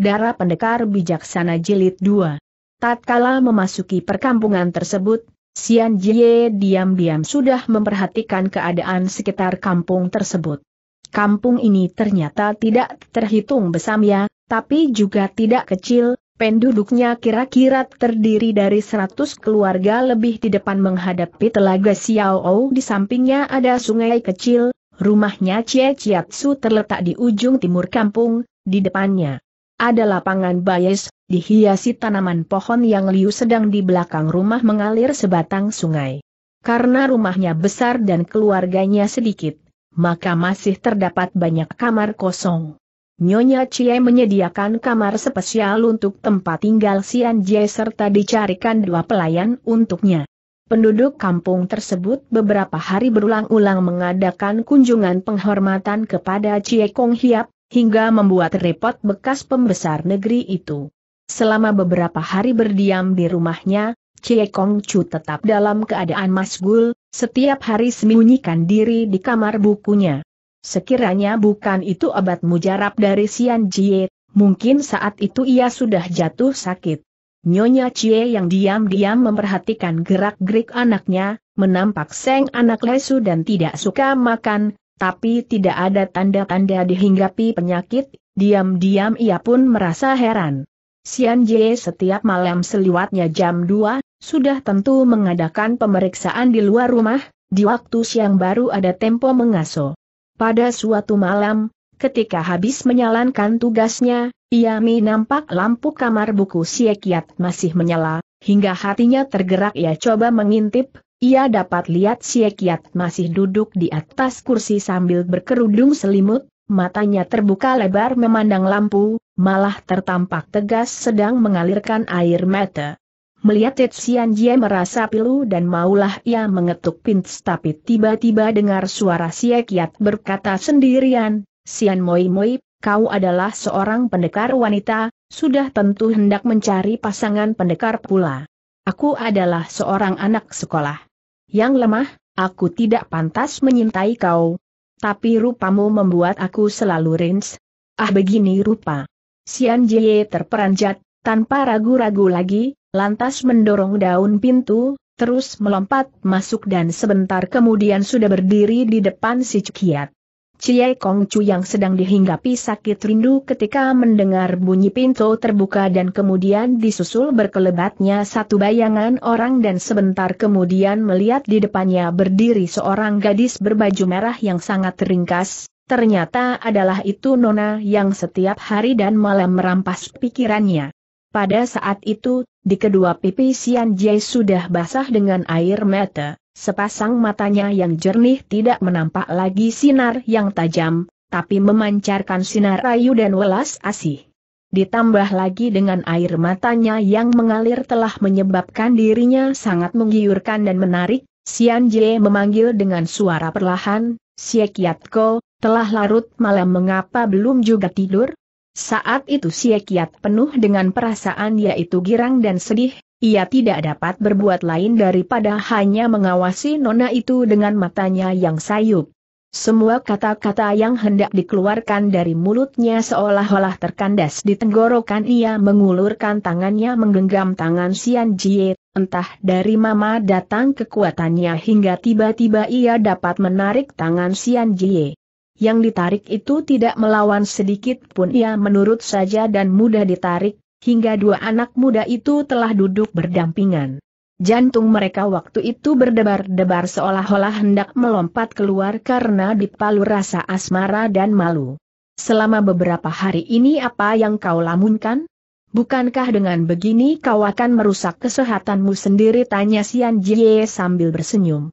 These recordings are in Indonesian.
Darah Pendekar Bijaksana Jilid 2. Tatkala memasuki perkampungan tersebut, Sian Jie diam-diam sudah memperhatikan keadaan sekitar kampung tersebut. Kampung ini ternyata tidak terhitung ya, tapi juga tidak kecil, penduduknya kira-kira terdiri dari 100 keluarga lebih di depan menghadapi telaga Xiaoou di sampingnya ada sungai kecil, rumahnya Cie Chiatsu terletak di ujung timur kampung, di depannya ada lapangan bayes, dihiasi tanaman pohon yang liu sedang di belakang rumah mengalir sebatang sungai. Karena rumahnya besar dan keluarganya sedikit, maka masih terdapat banyak kamar kosong. Nyonya Cie menyediakan kamar spesial untuk tempat tinggal Sian Jie serta dicarikan dua pelayan untuknya. Penduduk kampung tersebut beberapa hari berulang-ulang mengadakan kunjungan penghormatan kepada Cie Kong Hiap, hingga membuat repot bekas pembesar negeri itu. Selama beberapa hari berdiam di rumahnya, Cie Kong Chu tetap dalam keadaan masgul, setiap hari sembunyikan diri di kamar bukunya. Sekiranya bukan itu obat mujarab dari Sian Jie, mungkin saat itu ia sudah jatuh sakit. Nyonya Cie yang diam-diam memperhatikan gerak-gerik anaknya, menampak seng anak lesu dan tidak suka makan, tapi tidak ada tanda-tanda dihinggapi penyakit, diam-diam ia pun merasa heran. Sian Jie setiap malam seliwatnya jam 2, sudah tentu mengadakan pemeriksaan di luar rumah, di waktu siang baru ada tempo mengaso. Pada suatu malam, ketika habis menyalankan tugasnya, ia menampak lampu kamar buku Siekiat masih menyala, hingga hatinya tergerak ia coba mengintip, ia dapat lihat Siekiat masih duduk di atas kursi sambil berkerudung selimut, matanya terbuka lebar memandang lampu, malah tertampak tegas sedang mengalirkan air mata. Melihat Tetsian Jie merasa pilu dan maulah ia mengetuk pintu tapi tiba-tiba dengar suara Siekiat berkata sendirian, Sian Moi Moi, kau adalah seorang pendekar wanita, sudah tentu hendak mencari pasangan pendekar pula. Aku adalah seorang anak sekolah yang lemah, aku tidak pantas menyintai kau. Tapi rupamu membuat aku selalu rins. Ah begini rupa. Sian Jie terperanjat, tanpa ragu-ragu lagi, lantas mendorong daun pintu, terus melompat masuk dan sebentar kemudian sudah berdiri di depan si Cukiat. Cie Kong Chu yang sedang dihinggapi sakit rindu ketika mendengar bunyi pintu terbuka dan kemudian disusul berkelebatnya satu bayangan orang dan sebentar kemudian melihat di depannya berdiri seorang gadis berbaju merah yang sangat ringkas, ternyata adalah itu Nona yang setiap hari dan malam merampas pikirannya. Pada saat itu, di kedua pipi Sian Jie sudah basah dengan air mata. Sepasang matanya yang jernih tidak menampak lagi sinar yang tajam, tapi memancarkan sinar rayu dan welas asih. Ditambah lagi dengan air matanya yang mengalir telah menyebabkan dirinya sangat menggiurkan dan menarik, Sian Jie memanggil dengan suara perlahan, Siekiatko, telah larut malam mengapa belum juga tidur? Saat itu Siakiat penuh dengan perasaan yaitu girang dan sedih, ia tidak dapat berbuat lain daripada hanya mengawasi nona itu dengan matanya yang sayup. Semua kata-kata yang hendak dikeluarkan dari mulutnya seolah-olah terkandas di tenggorokan ia mengulurkan tangannya menggenggam tangan Sian Jie, entah dari mama datang kekuatannya hingga tiba-tiba ia dapat menarik tangan Sian Jie. Yang ditarik itu tidak melawan sedikit pun ia menurut saja dan mudah ditarik, hingga dua anak muda itu telah duduk berdampingan. Jantung mereka waktu itu berdebar-debar seolah-olah hendak melompat keluar karena dipalu rasa asmara dan malu. Selama beberapa hari ini apa yang kau lamunkan? Bukankah dengan begini kau akan merusak kesehatanmu sendiri tanya Sian Jie sambil bersenyum.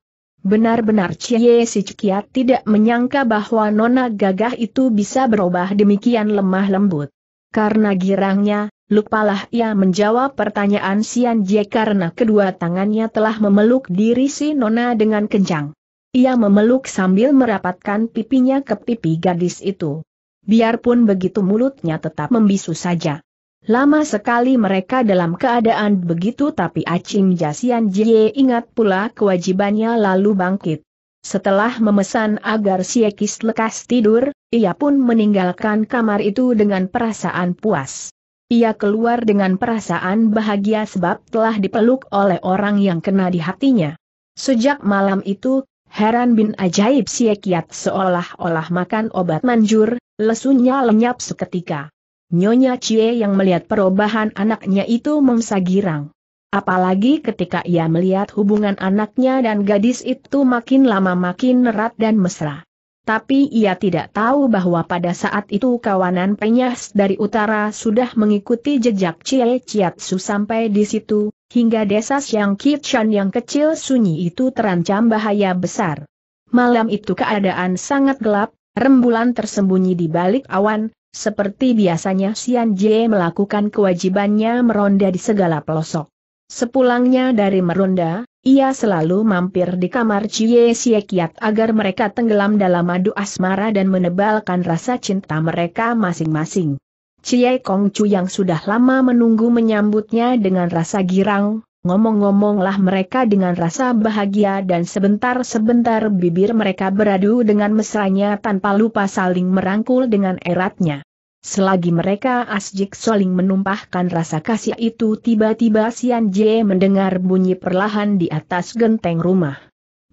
Benar-benar Cie si Sikiat tidak menyangka bahwa nona gagah itu bisa berubah demikian lemah lembut. Karena girangnya, lupalah ia menjawab pertanyaan Sian Jie karena kedua tangannya telah memeluk diri si nona dengan kencang. Ia memeluk sambil merapatkan pipinya ke pipi gadis itu. Biarpun begitu mulutnya tetap membisu saja. Lama sekali mereka dalam keadaan begitu tapi Acim Jasian Jie ingat pula kewajibannya lalu bangkit. Setelah memesan agar Siekis lekas tidur, ia pun meninggalkan kamar itu dengan perasaan puas. Ia keluar dengan perasaan bahagia sebab telah dipeluk oleh orang yang kena di hatinya. Sejak malam itu, Heran bin ajaib Siekiat seolah-olah makan obat manjur, lesunya lenyap seketika. Nyonya Cie yang melihat perubahan anaknya itu memsagirang. Apalagi ketika ia melihat hubungan anaknya dan gadis itu makin lama makin erat dan mesra. Tapi ia tidak tahu bahwa pada saat itu kawanan penyas dari utara sudah mengikuti jejak Cie Ciatsu sampai di situ, hingga desa Siang Kitchen yang kecil sunyi itu terancam bahaya besar. Malam itu keadaan sangat gelap, rembulan tersembunyi di balik awan, seperti biasanya Sian Jie melakukan kewajibannya meronda di segala pelosok. Sepulangnya dari meronda, ia selalu mampir di kamar Cie Siekiat agar mereka tenggelam dalam madu asmara dan menebalkan rasa cinta mereka masing-masing. Cie Chu yang sudah lama menunggu menyambutnya dengan rasa girang, Ngomong-ngomonglah mereka dengan rasa bahagia dan sebentar-sebentar bibir mereka beradu dengan mesranya tanpa lupa saling merangkul dengan eratnya. Selagi mereka asjik saling menumpahkan rasa kasih itu tiba-tiba Sian Jie mendengar bunyi perlahan di atas genteng rumah.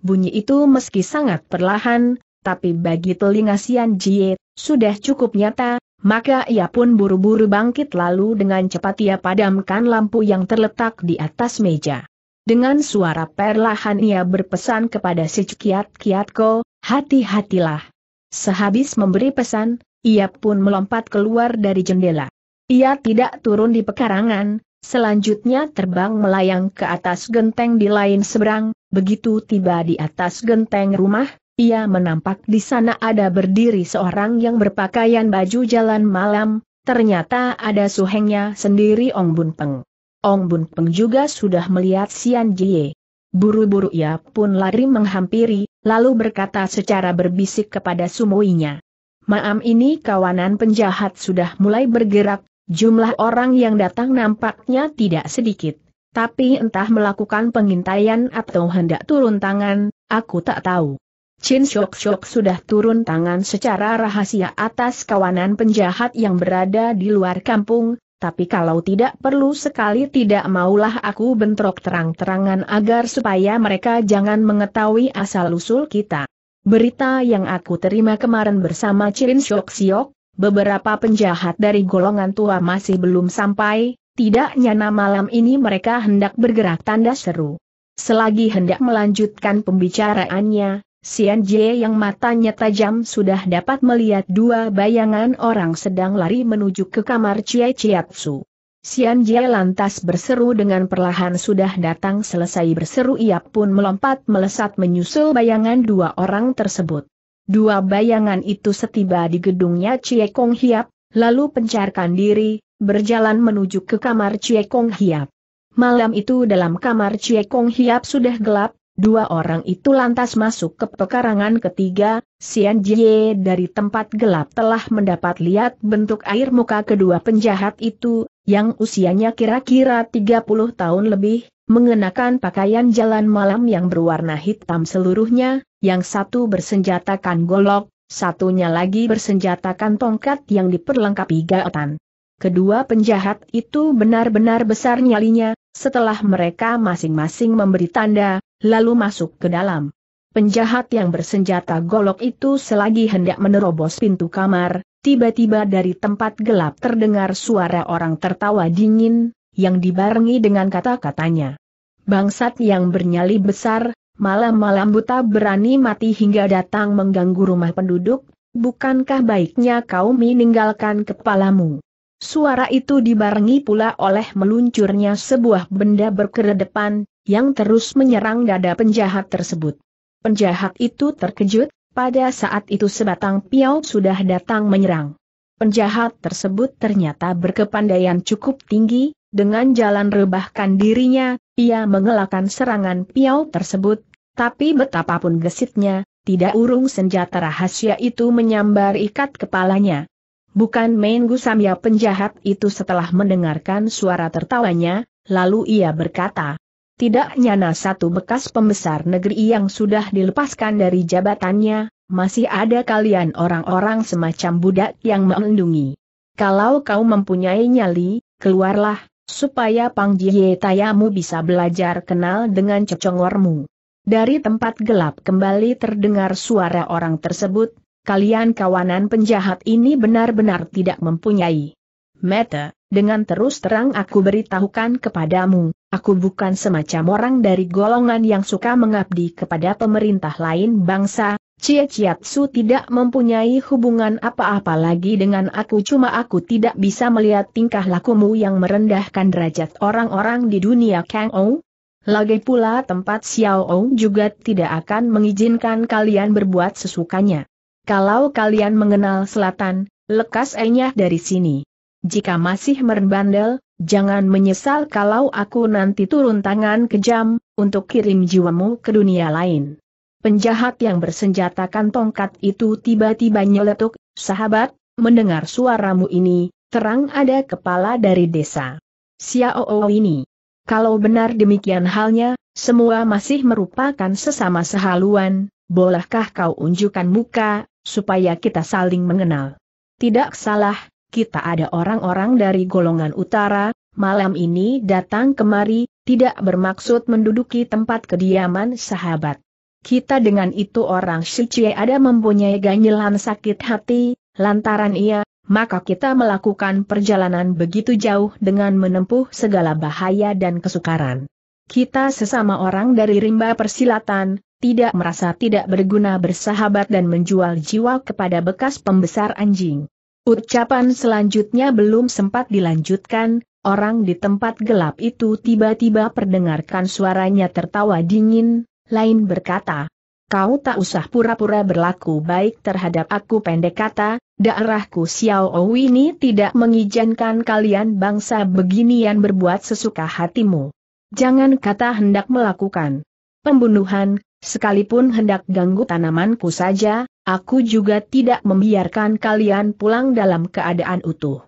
Bunyi itu meski sangat perlahan, tapi bagi telinga Sian Jie, sudah cukup nyata, maka ia pun buru-buru bangkit lalu dengan cepat ia padamkan lampu yang terletak di atas meja. Dengan suara perlahan ia berpesan kepada si Cukiat Kiatko, hati-hatilah. Sehabis memberi pesan, ia pun melompat keluar dari jendela. Ia tidak turun di pekarangan, selanjutnya terbang melayang ke atas genteng di lain seberang, begitu tiba di atas genteng rumah, ia menampak di sana ada berdiri seorang yang berpakaian baju jalan malam, ternyata ada suhengnya sendiri Ong Bun Peng. Ong Bun Peng juga sudah melihat Sian Jie. Buru-buru ia pun lari menghampiri, lalu berkata secara berbisik kepada sumuinya. Maam ini kawanan penjahat sudah mulai bergerak, jumlah orang yang datang nampaknya tidak sedikit. Tapi entah melakukan pengintaian atau hendak turun tangan, aku tak tahu. Chin Shok Shok sudah turun tangan secara rahasia atas kawanan penjahat yang berada di luar kampung, tapi kalau tidak perlu sekali tidak maulah aku bentrok terang-terangan agar supaya mereka jangan mengetahui asal-usul kita. Berita yang aku terima kemarin bersama Chin Shok Shok, beberapa penjahat dari golongan tua masih belum sampai, tidak nyana malam ini mereka hendak bergerak tanda seru. Selagi hendak melanjutkan pembicaraannya, Sian Jie yang matanya tajam sudah dapat melihat dua bayangan orang sedang lari menuju ke kamar Chie Chiatsu. Sian Jie lantas berseru dengan perlahan sudah datang selesai berseru ia pun melompat melesat menyusul bayangan dua orang tersebut. Dua bayangan itu setiba di gedungnya Cie Kong Hiap, lalu pencarkan diri, berjalan menuju ke kamar Cie Kong Hiap. Malam itu dalam kamar Cie Kong Hiap sudah gelap, Dua orang itu lantas masuk ke pekarangan ketiga, Sian Jie dari tempat gelap telah mendapat lihat bentuk air muka kedua penjahat itu, yang usianya kira-kira 30 tahun lebih, mengenakan pakaian jalan malam yang berwarna hitam seluruhnya, yang satu bersenjatakan golok, satunya lagi bersenjatakan tongkat yang diperlengkapi gaotan. Kedua penjahat itu benar-benar besar nyalinya, setelah mereka masing-masing memberi tanda, lalu masuk ke dalam. Penjahat yang bersenjata golok itu selagi hendak menerobos pintu kamar, tiba-tiba dari tempat gelap terdengar suara orang tertawa dingin, yang dibarengi dengan kata-katanya. Bangsat yang bernyali besar, malam-malam buta berani mati hingga datang mengganggu rumah penduduk, bukankah baiknya kau meninggalkan kepalamu? Suara itu dibarengi pula oleh meluncurnya sebuah benda berkedepan yang terus menyerang dada penjahat tersebut. Penjahat itu terkejut, pada saat itu sebatang piau sudah datang menyerang. Penjahat tersebut ternyata berkepandaian cukup tinggi, dengan jalan rebahkan dirinya, ia mengelakkan serangan piau tersebut, tapi betapapun gesitnya, tidak urung senjata rahasia itu menyambar ikat kepalanya. Bukan main gusamya penjahat itu setelah mendengarkan suara tertawanya, lalu ia berkata, tidak nyana satu bekas pembesar negeri yang sudah dilepaskan dari jabatannya, masih ada kalian orang-orang semacam budak yang melindungi. Kalau kau mempunyai nyali, keluarlah, supaya Pang Jie Tayamu bisa belajar kenal dengan cecongormu. Dari tempat gelap kembali terdengar suara orang tersebut, kalian kawanan penjahat ini benar-benar tidak mempunyai Meta, dengan terus terang aku beritahukan kepadamu, aku bukan semacam orang dari golongan yang suka mengabdi kepada pemerintah lain bangsa, Cie Chiatsu tidak mempunyai hubungan apa-apa lagi dengan aku cuma aku tidak bisa melihat tingkah lakumu yang merendahkan derajat orang-orang di dunia Kang Ou. Lagi pula tempat Xiao Ou juga tidak akan mengizinkan kalian berbuat sesukanya. Kalau kalian mengenal selatan, lekas enyah dari sini jika masih merbandel, jangan menyesal kalau aku nanti turun tangan kejam, untuk kirim jiwamu ke dunia lain. Penjahat yang bersenjatakan tongkat itu tiba-tiba nyeletuk, sahabat, mendengar suaramu ini, terang ada kepala dari desa. -oh ini. Kalau benar demikian halnya, semua masih merupakan sesama sehaluan, bolehkah kau unjukkan muka, supaya kita saling mengenal? Tidak salah, kita ada orang-orang dari golongan utara, malam ini datang kemari, tidak bermaksud menduduki tempat kediaman sahabat. Kita dengan itu orang suci ada mempunyai ganjelan sakit hati, lantaran ia, maka kita melakukan perjalanan begitu jauh dengan menempuh segala bahaya dan kesukaran. Kita sesama orang dari rimba persilatan, tidak merasa tidak berguna bersahabat dan menjual jiwa kepada bekas pembesar anjing. Ucapan selanjutnya belum sempat dilanjutkan, orang di tempat gelap itu tiba-tiba perdengarkan suaranya tertawa dingin, lain berkata, Kau tak usah pura-pura berlaku baik terhadap aku pendek kata, daerahku Xiao ini tidak mengizinkan kalian bangsa beginian berbuat sesuka hatimu. Jangan kata hendak melakukan pembunuhan, sekalipun hendak ganggu tanamanku saja, Aku juga tidak membiarkan kalian pulang dalam keadaan utuh.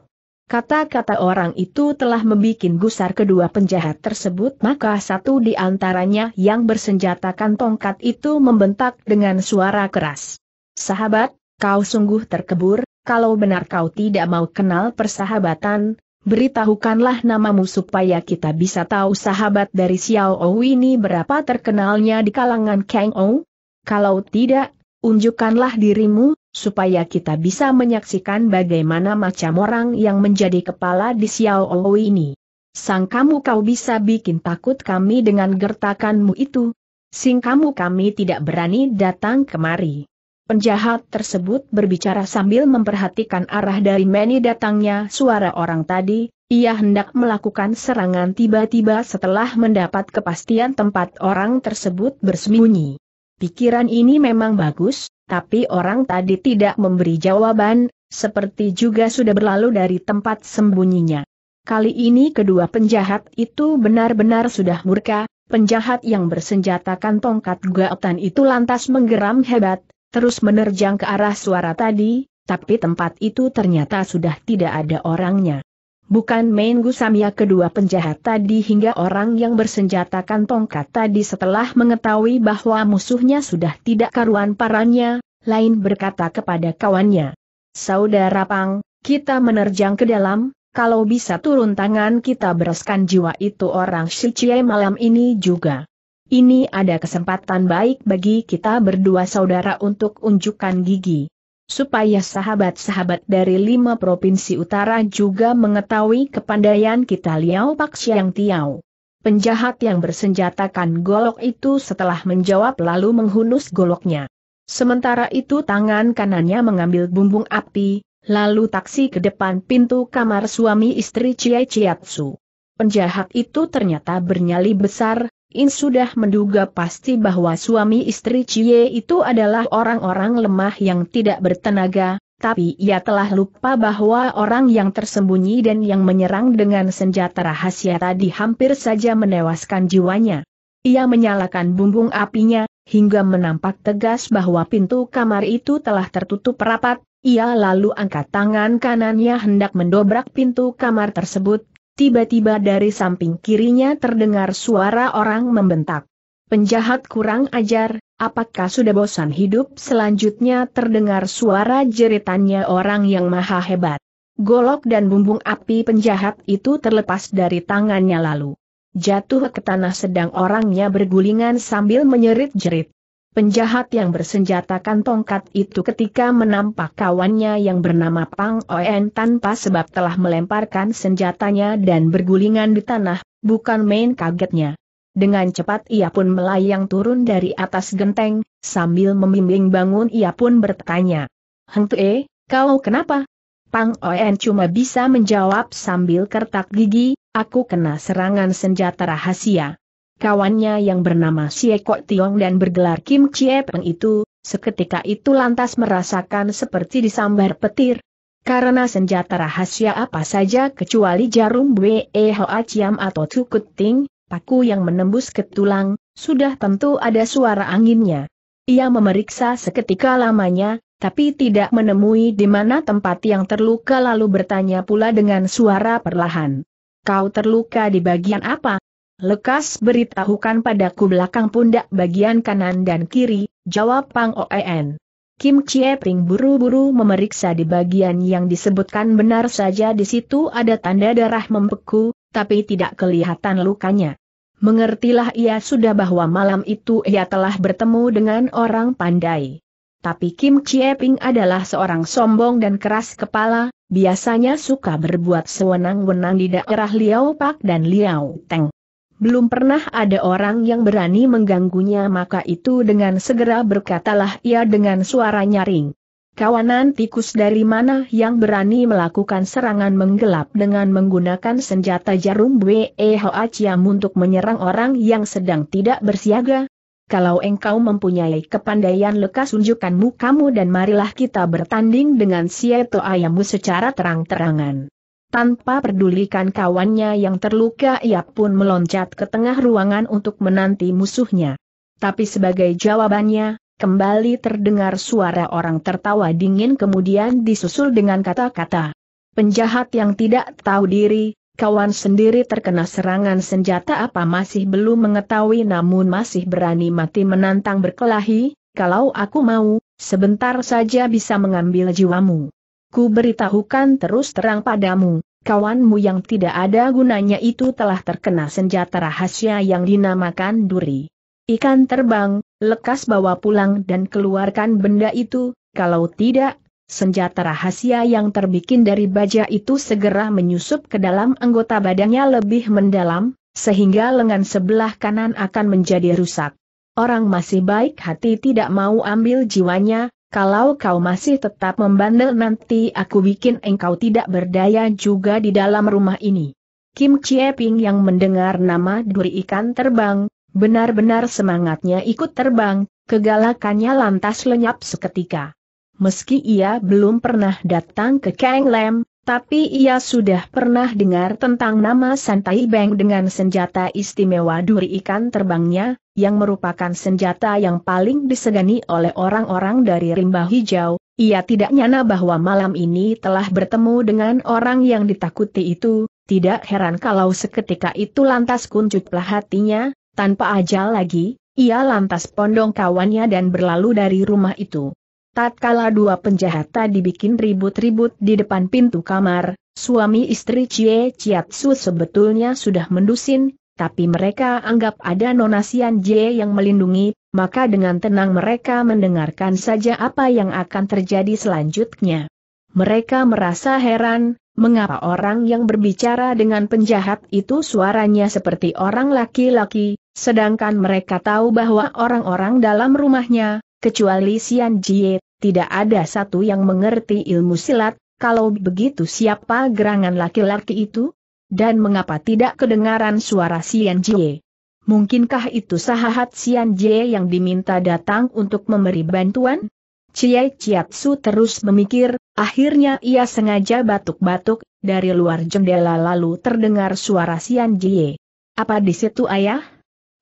Kata-kata orang itu telah membuat gusar kedua penjahat tersebut maka satu di antaranya yang bersenjatakan tongkat itu membentak dengan suara keras. Sahabat, kau sungguh terkebur, kalau benar kau tidak mau kenal persahabatan, beritahukanlah namamu supaya kita bisa tahu sahabat dari Xiao Ou ini berapa terkenalnya di kalangan Kang Ou. Kalau tidak, unjukkanlah dirimu, supaya kita bisa menyaksikan bagaimana macam orang yang menjadi kepala di Xiao Ou ini. Sang kamu kau bisa bikin takut kami dengan gertakanmu itu. Sing kamu kami tidak berani datang kemari. Penjahat tersebut berbicara sambil memperhatikan arah dari Meni datangnya suara orang tadi, ia hendak melakukan serangan tiba-tiba setelah mendapat kepastian tempat orang tersebut bersembunyi. Pikiran ini memang bagus, tapi orang tadi tidak memberi jawaban, seperti juga sudah berlalu dari tempat sembunyinya. Kali ini kedua penjahat itu benar-benar sudah murka, penjahat yang bersenjatakan tongkat gaotan itu lantas menggeram hebat, terus menerjang ke arah suara tadi, tapi tempat itu ternyata sudah tidak ada orangnya. Bukan main gusamia kedua penjahat tadi hingga orang yang bersenjatakan tongkat tadi setelah mengetahui bahwa musuhnya sudah tidak karuan parannya, lain berkata kepada kawannya. Saudara Pang, kita menerjang ke dalam, kalau bisa turun tangan kita bereskan jiwa itu orang Shichie malam ini juga. Ini ada kesempatan baik bagi kita berdua saudara untuk unjukkan gigi supaya sahabat-sahabat dari lima provinsi utara juga mengetahui kepandaian kita Liao Pak Siang Tiao. Penjahat yang bersenjatakan golok itu setelah menjawab lalu menghunus goloknya. Sementara itu tangan kanannya mengambil bumbung api, lalu taksi ke depan pintu kamar suami istri Chie Ciatsu. Penjahat itu ternyata bernyali besar, In sudah menduga pasti bahwa suami istri Cie itu adalah orang-orang lemah yang tidak bertenaga, tapi ia telah lupa bahwa orang yang tersembunyi dan yang menyerang dengan senjata rahasia tadi hampir saja menewaskan jiwanya. Ia menyalakan bumbung apinya, hingga menampak tegas bahwa pintu kamar itu telah tertutup rapat, ia lalu angkat tangan kanannya hendak mendobrak pintu kamar tersebut, Tiba-tiba dari samping kirinya terdengar suara orang membentak. Penjahat kurang ajar, apakah sudah bosan hidup? Selanjutnya terdengar suara jeritannya orang yang maha hebat. Golok dan bumbung api penjahat itu terlepas dari tangannya lalu. Jatuh ke tanah sedang orangnya bergulingan sambil menyerit jerit. Penjahat yang bersenjatakan tongkat itu ketika menampak kawannya yang bernama Pang Oen tanpa sebab telah melemparkan senjatanya dan bergulingan di tanah, bukan main kagetnya. Dengan cepat ia pun melayang turun dari atas genteng, sambil membimbing bangun ia pun bertanya. Heng Tue, kau kenapa? Pang Oen cuma bisa menjawab sambil kertak gigi, aku kena serangan senjata rahasia. Kawannya yang bernama Kok Tiong dan bergelar Kim Chie Peng itu, seketika itu lantas merasakan seperti disambar petir. Karena senjata rahasia apa saja kecuali jarum Bwe Hoa Chiam atau Tukut Ting, paku yang menembus ke tulang, sudah tentu ada suara anginnya. Ia memeriksa seketika lamanya, tapi tidak menemui di mana tempat yang terluka lalu bertanya pula dengan suara perlahan. Kau terluka di bagian apa? Lekas beritahukan padaku belakang pundak bagian kanan dan kiri, jawab Pang Oen. Kim Chie Ping buru-buru memeriksa di bagian yang disebutkan benar saja di situ ada tanda darah membeku, tapi tidak kelihatan lukanya. Mengertilah ia sudah bahwa malam itu ia telah bertemu dengan orang pandai. Tapi Kim Chie Ping adalah seorang sombong dan keras kepala, biasanya suka berbuat sewenang-wenang di daerah Liao Pak dan Liao Teng. Belum pernah ada orang yang berani mengganggunya maka itu dengan segera berkatalah ia dengan suara nyaring. Kawanan tikus dari mana yang berani melakukan serangan menggelap dengan menggunakan senjata jarum Wehoaciam untuk menyerang orang yang sedang tidak bersiaga? Kalau engkau mempunyai kepandaian lekas unjukkanmu kamu dan marilah kita bertanding dengan Sieto ayamu secara terang-terangan. Tanpa pedulikan kawannya yang terluka ia pun meloncat ke tengah ruangan untuk menanti musuhnya. Tapi sebagai jawabannya, kembali terdengar suara orang tertawa dingin kemudian disusul dengan kata-kata. Penjahat yang tidak tahu diri, kawan sendiri terkena serangan senjata apa masih belum mengetahui namun masih berani mati menantang berkelahi, kalau aku mau, sebentar saja bisa mengambil jiwamu. Ku beritahukan terus terang padamu, kawanmu yang tidak ada gunanya itu telah terkena senjata rahasia yang dinamakan duri. Ikan terbang, lekas bawa pulang dan keluarkan benda itu, kalau tidak, senjata rahasia yang terbikin dari baja itu segera menyusup ke dalam anggota badannya lebih mendalam, sehingga lengan sebelah kanan akan menjadi rusak. Orang masih baik hati tidak mau ambil jiwanya, kalau kau masih tetap membandel nanti aku bikin engkau tidak berdaya juga di dalam rumah ini. Kim Chie Ping yang mendengar nama duri ikan terbang, benar-benar semangatnya ikut terbang, kegalakannya lantas lenyap seketika. Meski ia belum pernah datang ke Kang Lam, tapi ia sudah pernah dengar tentang nama Santai Beng dengan senjata istimewa duri ikan terbangnya, yang merupakan senjata yang paling disegani oleh orang-orang dari rimba hijau, ia tidak nyana bahwa malam ini telah bertemu dengan orang yang ditakuti itu, tidak heran kalau seketika itu lantas kuncuplah hatinya, tanpa ajal lagi, ia lantas pondong kawannya dan berlalu dari rumah itu. Tatkala dua penjahat tadi bikin ribut-ribut di depan pintu kamar, suami istri Cie Ciatsu sebetulnya sudah mendusin, tapi mereka anggap ada nonasian J yang melindungi, maka dengan tenang mereka mendengarkan saja apa yang akan terjadi selanjutnya. Mereka merasa heran, mengapa orang yang berbicara dengan penjahat itu suaranya seperti orang laki-laki, sedangkan mereka tahu bahwa orang-orang dalam rumahnya, kecuali Sian Jie tidak ada satu yang mengerti ilmu silat, kalau begitu siapa gerangan laki-laki itu? Dan mengapa tidak kedengaran suara Sian Jie? Mungkinkah itu sahabat Sian Jie yang diminta datang untuk memberi bantuan? Cie Chiatsu terus memikir, akhirnya ia sengaja batuk-batuk, dari luar jendela lalu terdengar suara Sian Jie. Apa di situ ayah?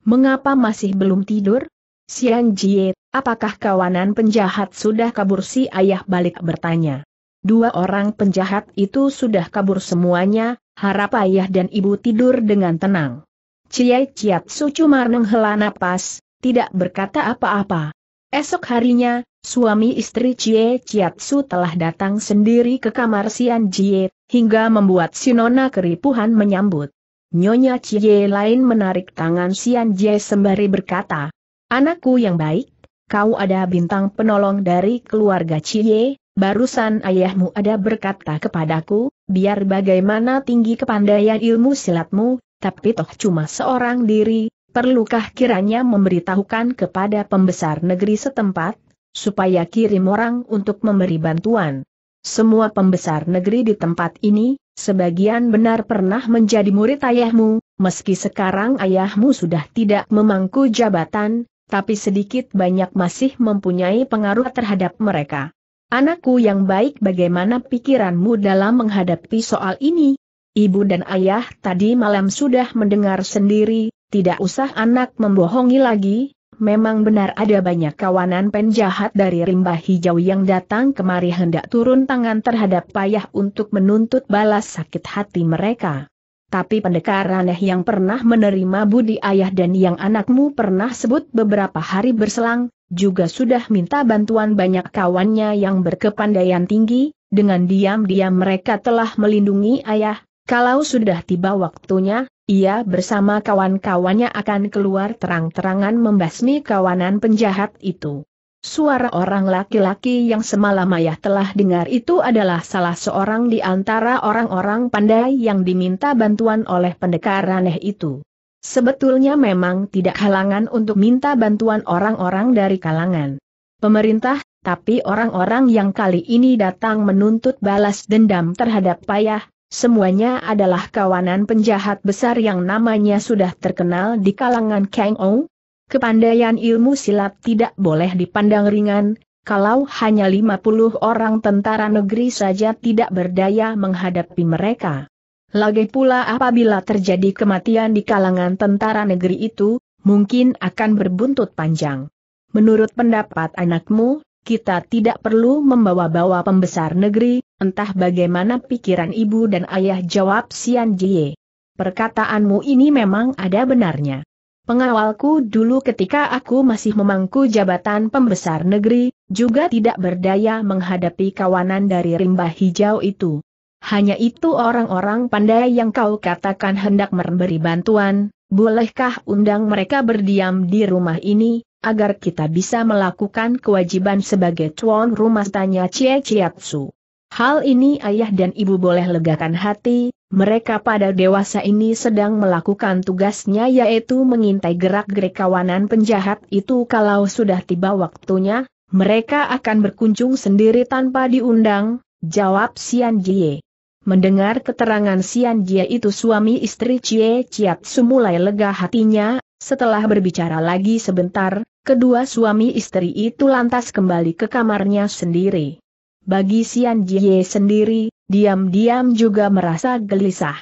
Mengapa masih belum tidur? Sian Jie, apakah kawanan penjahat sudah kabur si ayah balik bertanya. Dua orang penjahat itu sudah kabur semuanya, harap ayah dan ibu tidur dengan tenang. Cie Ciat Su cuma menghela napas, tidak berkata apa-apa. Esok harinya, suami istri Cie Ciat Su telah datang sendiri ke kamar Sian Jie, hingga membuat Sinona keripuhan menyambut. Nyonya Cie lain menarik tangan Sian Jie sembari berkata, Anakku yang baik, kau ada bintang penolong dari keluarga Cie, barusan ayahmu ada berkata kepadaku, biar bagaimana tinggi kepandaian ilmu silatmu, tapi toh cuma seorang diri, perlukah kiranya memberitahukan kepada pembesar negeri setempat, supaya kirim orang untuk memberi bantuan. Semua pembesar negeri di tempat ini, sebagian benar pernah menjadi murid ayahmu, meski sekarang ayahmu sudah tidak memangku jabatan, tapi sedikit banyak masih mempunyai pengaruh terhadap mereka. Anakku yang baik bagaimana pikiranmu dalam menghadapi soal ini? Ibu dan ayah tadi malam sudah mendengar sendiri, tidak usah anak membohongi lagi, memang benar ada banyak kawanan penjahat dari rimba hijau yang datang kemari hendak turun tangan terhadap payah untuk menuntut balas sakit hati mereka tapi pendekar aneh yang pernah menerima budi ayah dan yang anakmu pernah sebut beberapa hari berselang, juga sudah minta bantuan banyak kawannya yang berkepandaian tinggi, dengan diam-diam mereka telah melindungi ayah, kalau sudah tiba waktunya, ia bersama kawan-kawannya akan keluar terang-terangan membasmi kawanan penjahat itu. Suara orang laki-laki yang semalam ayah telah dengar itu adalah salah seorang di antara orang-orang pandai yang diminta bantuan oleh pendekar aneh itu. Sebetulnya memang tidak halangan untuk minta bantuan orang-orang dari kalangan pemerintah, tapi orang-orang yang kali ini datang menuntut balas dendam terhadap payah, semuanya adalah kawanan penjahat besar yang namanya sudah terkenal di kalangan Kang Ou, Kepandaian ilmu silat tidak boleh dipandang ringan, kalau hanya 50 orang tentara negeri saja tidak berdaya menghadapi mereka. Lagi pula apabila terjadi kematian di kalangan tentara negeri itu, mungkin akan berbuntut panjang. Menurut pendapat anakmu, kita tidak perlu membawa-bawa pembesar negeri, entah bagaimana pikiran ibu dan ayah jawab Sian Jie. Perkataanmu ini memang ada benarnya. Pengawalku dulu ketika aku masih memangku jabatan pembesar negeri, juga tidak berdaya menghadapi kawanan dari rimba hijau itu. Hanya itu orang-orang pandai yang kau katakan hendak memberi bantuan, bolehkah undang mereka berdiam di rumah ini, agar kita bisa melakukan kewajiban sebagai tuan rumah tanya Cie Ciatsu. Hal ini ayah dan ibu boleh legakan hati, mereka pada dewasa ini sedang melakukan tugasnya yaitu mengintai gerak-gerik kawanan penjahat itu kalau sudah tiba waktunya, mereka akan berkunjung sendiri tanpa diundang, jawab Sian Jie. Mendengar keterangan Sian Jie itu suami istri Cie Ciat semulai lega hatinya, setelah berbicara lagi sebentar, kedua suami istri itu lantas kembali ke kamarnya sendiri. Bagi Sian Jie sendiri, diam-diam juga merasa gelisah.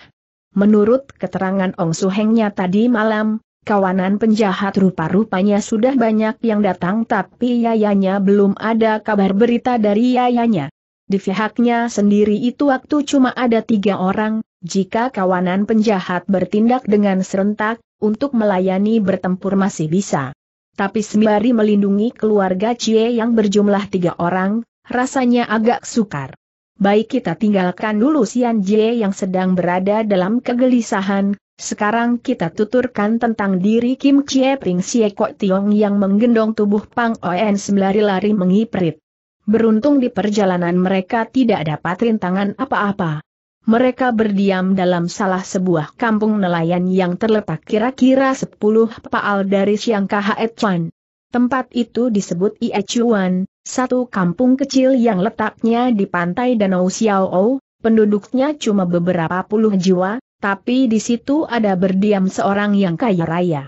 Menurut keterangan Ong Suhengnya tadi malam, kawanan penjahat rupa-rupanya sudah banyak yang datang tapi yayanya belum ada kabar berita dari yayanya. Di pihaknya sendiri itu waktu cuma ada tiga orang, jika kawanan penjahat bertindak dengan serentak, untuk melayani bertempur masih bisa. Tapi sembari melindungi keluarga Cie yang berjumlah tiga orang, rasanya agak sukar baik kita tinggalkan dulu Sian Jie yang sedang berada dalam kegelisahan, sekarang kita tuturkan tentang diri Kim Chie Pring Sie Kok Tiong yang menggendong tubuh Pang Oen sembari lari mengiprit. Beruntung di perjalanan mereka tidak dapat rintangan apa-apa. Mereka berdiam dalam salah sebuah kampung nelayan yang terletak kira-kira 10 paal dari Siang Kha Chuan. Tempat itu disebut Ie Chuan, satu kampung kecil yang letaknya di pantai Danau Xiao, penduduknya cuma beberapa puluh jiwa, tapi di situ ada berdiam seorang yang kaya raya.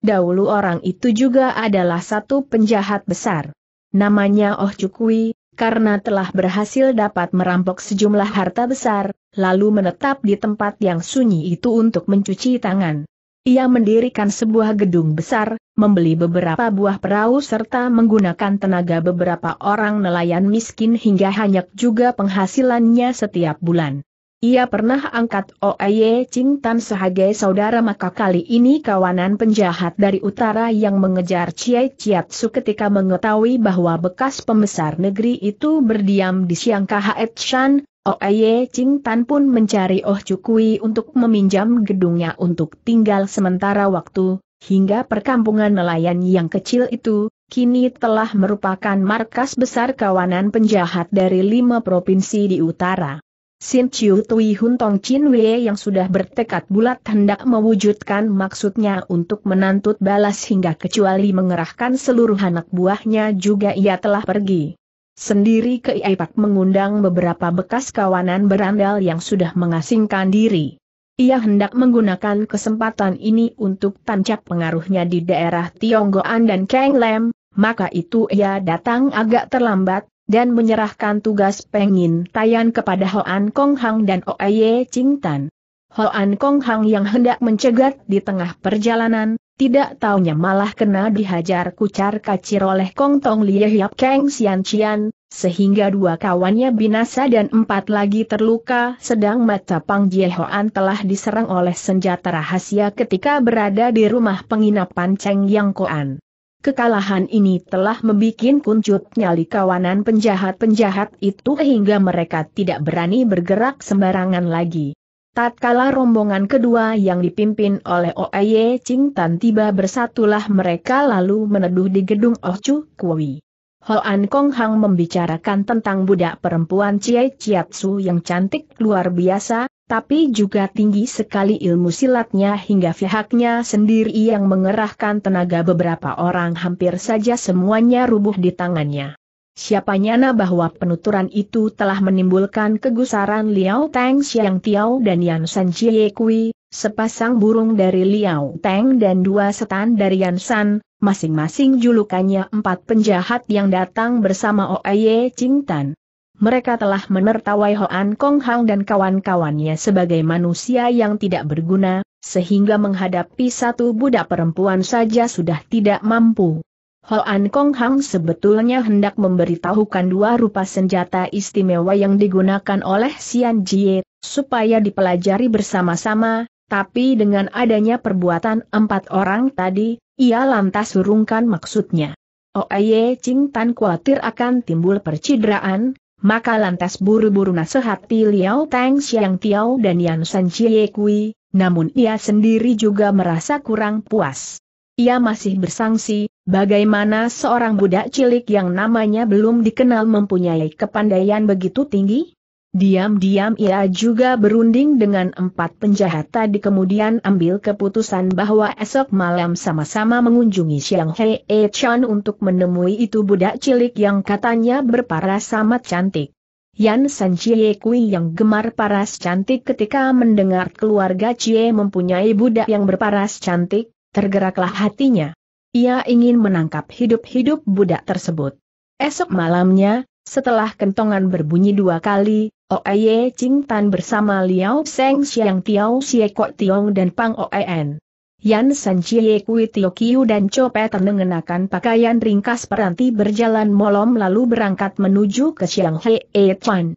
Dahulu orang itu juga adalah satu penjahat besar. Namanya Oh Cukui, karena telah berhasil dapat merampok sejumlah harta besar, lalu menetap di tempat yang sunyi itu untuk mencuci tangan. Ia mendirikan sebuah gedung besar, membeli beberapa buah perahu serta menggunakan tenaga beberapa orang nelayan miskin hingga hanyak juga penghasilannya setiap bulan. Ia pernah angkat Oye Ching Tan sebagai saudara maka kali ini kawanan penjahat dari utara yang mengejar Chiai Su ketika mengetahui bahwa bekas pembesar negeri itu berdiam di Siang Khaet Shan, Oh, Aye Ching Tan pun mencari Oh Cukui untuk meminjam gedungnya untuk tinggal sementara waktu, hingga perkampungan nelayan yang kecil itu, kini telah merupakan markas besar kawanan penjahat dari lima provinsi di utara. Sin Chiu Tui Hun Tong Chin Wei yang sudah bertekad bulat hendak mewujudkan maksudnya untuk menantut balas hingga kecuali mengerahkan seluruh anak buahnya juga ia telah pergi. Sendiri Kiaipak mengundang beberapa bekas kawanan berandal yang sudah mengasingkan diri. Ia hendak menggunakan kesempatan ini untuk tancap pengaruhnya di daerah Tionggoan dan Kang Lem, maka itu ia datang agak terlambat, dan menyerahkan tugas pengin tayan kepada Hoan Kong Hang dan Oye Ching Tan. Hoan Kong Hang yang hendak mencegat di tengah perjalanan, tidak taunya malah kena dihajar kucar kacir oleh Kong Tong Lie Hiap Kang Sian Cian, sehingga dua kawannya binasa dan empat lagi terluka sedang mata Pang Jie Hoan telah diserang oleh senjata rahasia ketika berada di rumah penginapan Cheng Yang Koan. Kekalahan ini telah membuat kuncut nyali kawanan penjahat-penjahat itu hingga mereka tidak berani bergerak sembarangan lagi. Tatkala rombongan kedua yang dipimpin oleh Oeye Ching Tan tiba bersatulah mereka lalu meneduh di gedung Oh Chu Kui. Hoan Kong Hang membicarakan tentang budak perempuan Cie Chiatsu yang cantik luar biasa, tapi juga tinggi sekali ilmu silatnya hingga pihaknya sendiri yang mengerahkan tenaga beberapa orang hampir saja semuanya rubuh di tangannya. Siapa nyana bahwa penuturan itu telah menimbulkan kegusaran Liao Tang, Xiang Tiao dan Yan San Jie Kui, sepasang burung dari Liao Tang dan dua setan dari Yan San, masing-masing julukannya empat penjahat yang datang bersama Oaye Ching Mereka telah menertawai Hoan Kong Hang dan kawan-kawannya sebagai manusia yang tidak berguna, sehingga menghadapi satu budak perempuan saja sudah tidak mampu. Hoan Kong Hang sebetulnya hendak memberitahukan dua rupa senjata istimewa yang digunakan oleh Sian Jie, supaya dipelajari bersama-sama, tapi dengan adanya perbuatan empat orang tadi, ia lantas urungkan maksudnya. Oye Ching Tan khawatir akan timbul percideraan, maka lantas buru-buru nasihati Liao Tang Xiang Tiao dan Yan San Jie Kui, namun ia sendiri juga merasa kurang puas ia masih bersangsi, bagaimana seorang budak cilik yang namanya belum dikenal mempunyai kepandaian begitu tinggi? Diam-diam ia juga berunding dengan empat penjahat tadi kemudian ambil keputusan bahwa esok malam sama-sama mengunjungi Siang Hei e Chan untuk menemui itu budak cilik yang katanya berparas amat cantik. Yan San Chie Kui yang gemar paras cantik ketika mendengar keluarga Chie mempunyai budak yang berparas cantik, Tergeraklah hatinya. Ia ingin menangkap hidup-hidup budak tersebut. Esok malamnya, setelah kentongan berbunyi dua kali, Oeye Ching Tan bersama Liao Seng Xiang Tiao Xie Kok Tiong dan Pang Oen. Yan San Chie Kui Tio Kiu dan Cho Peter mengenakan pakaian ringkas peranti berjalan molom lalu berangkat menuju ke Xiang He E Chuan.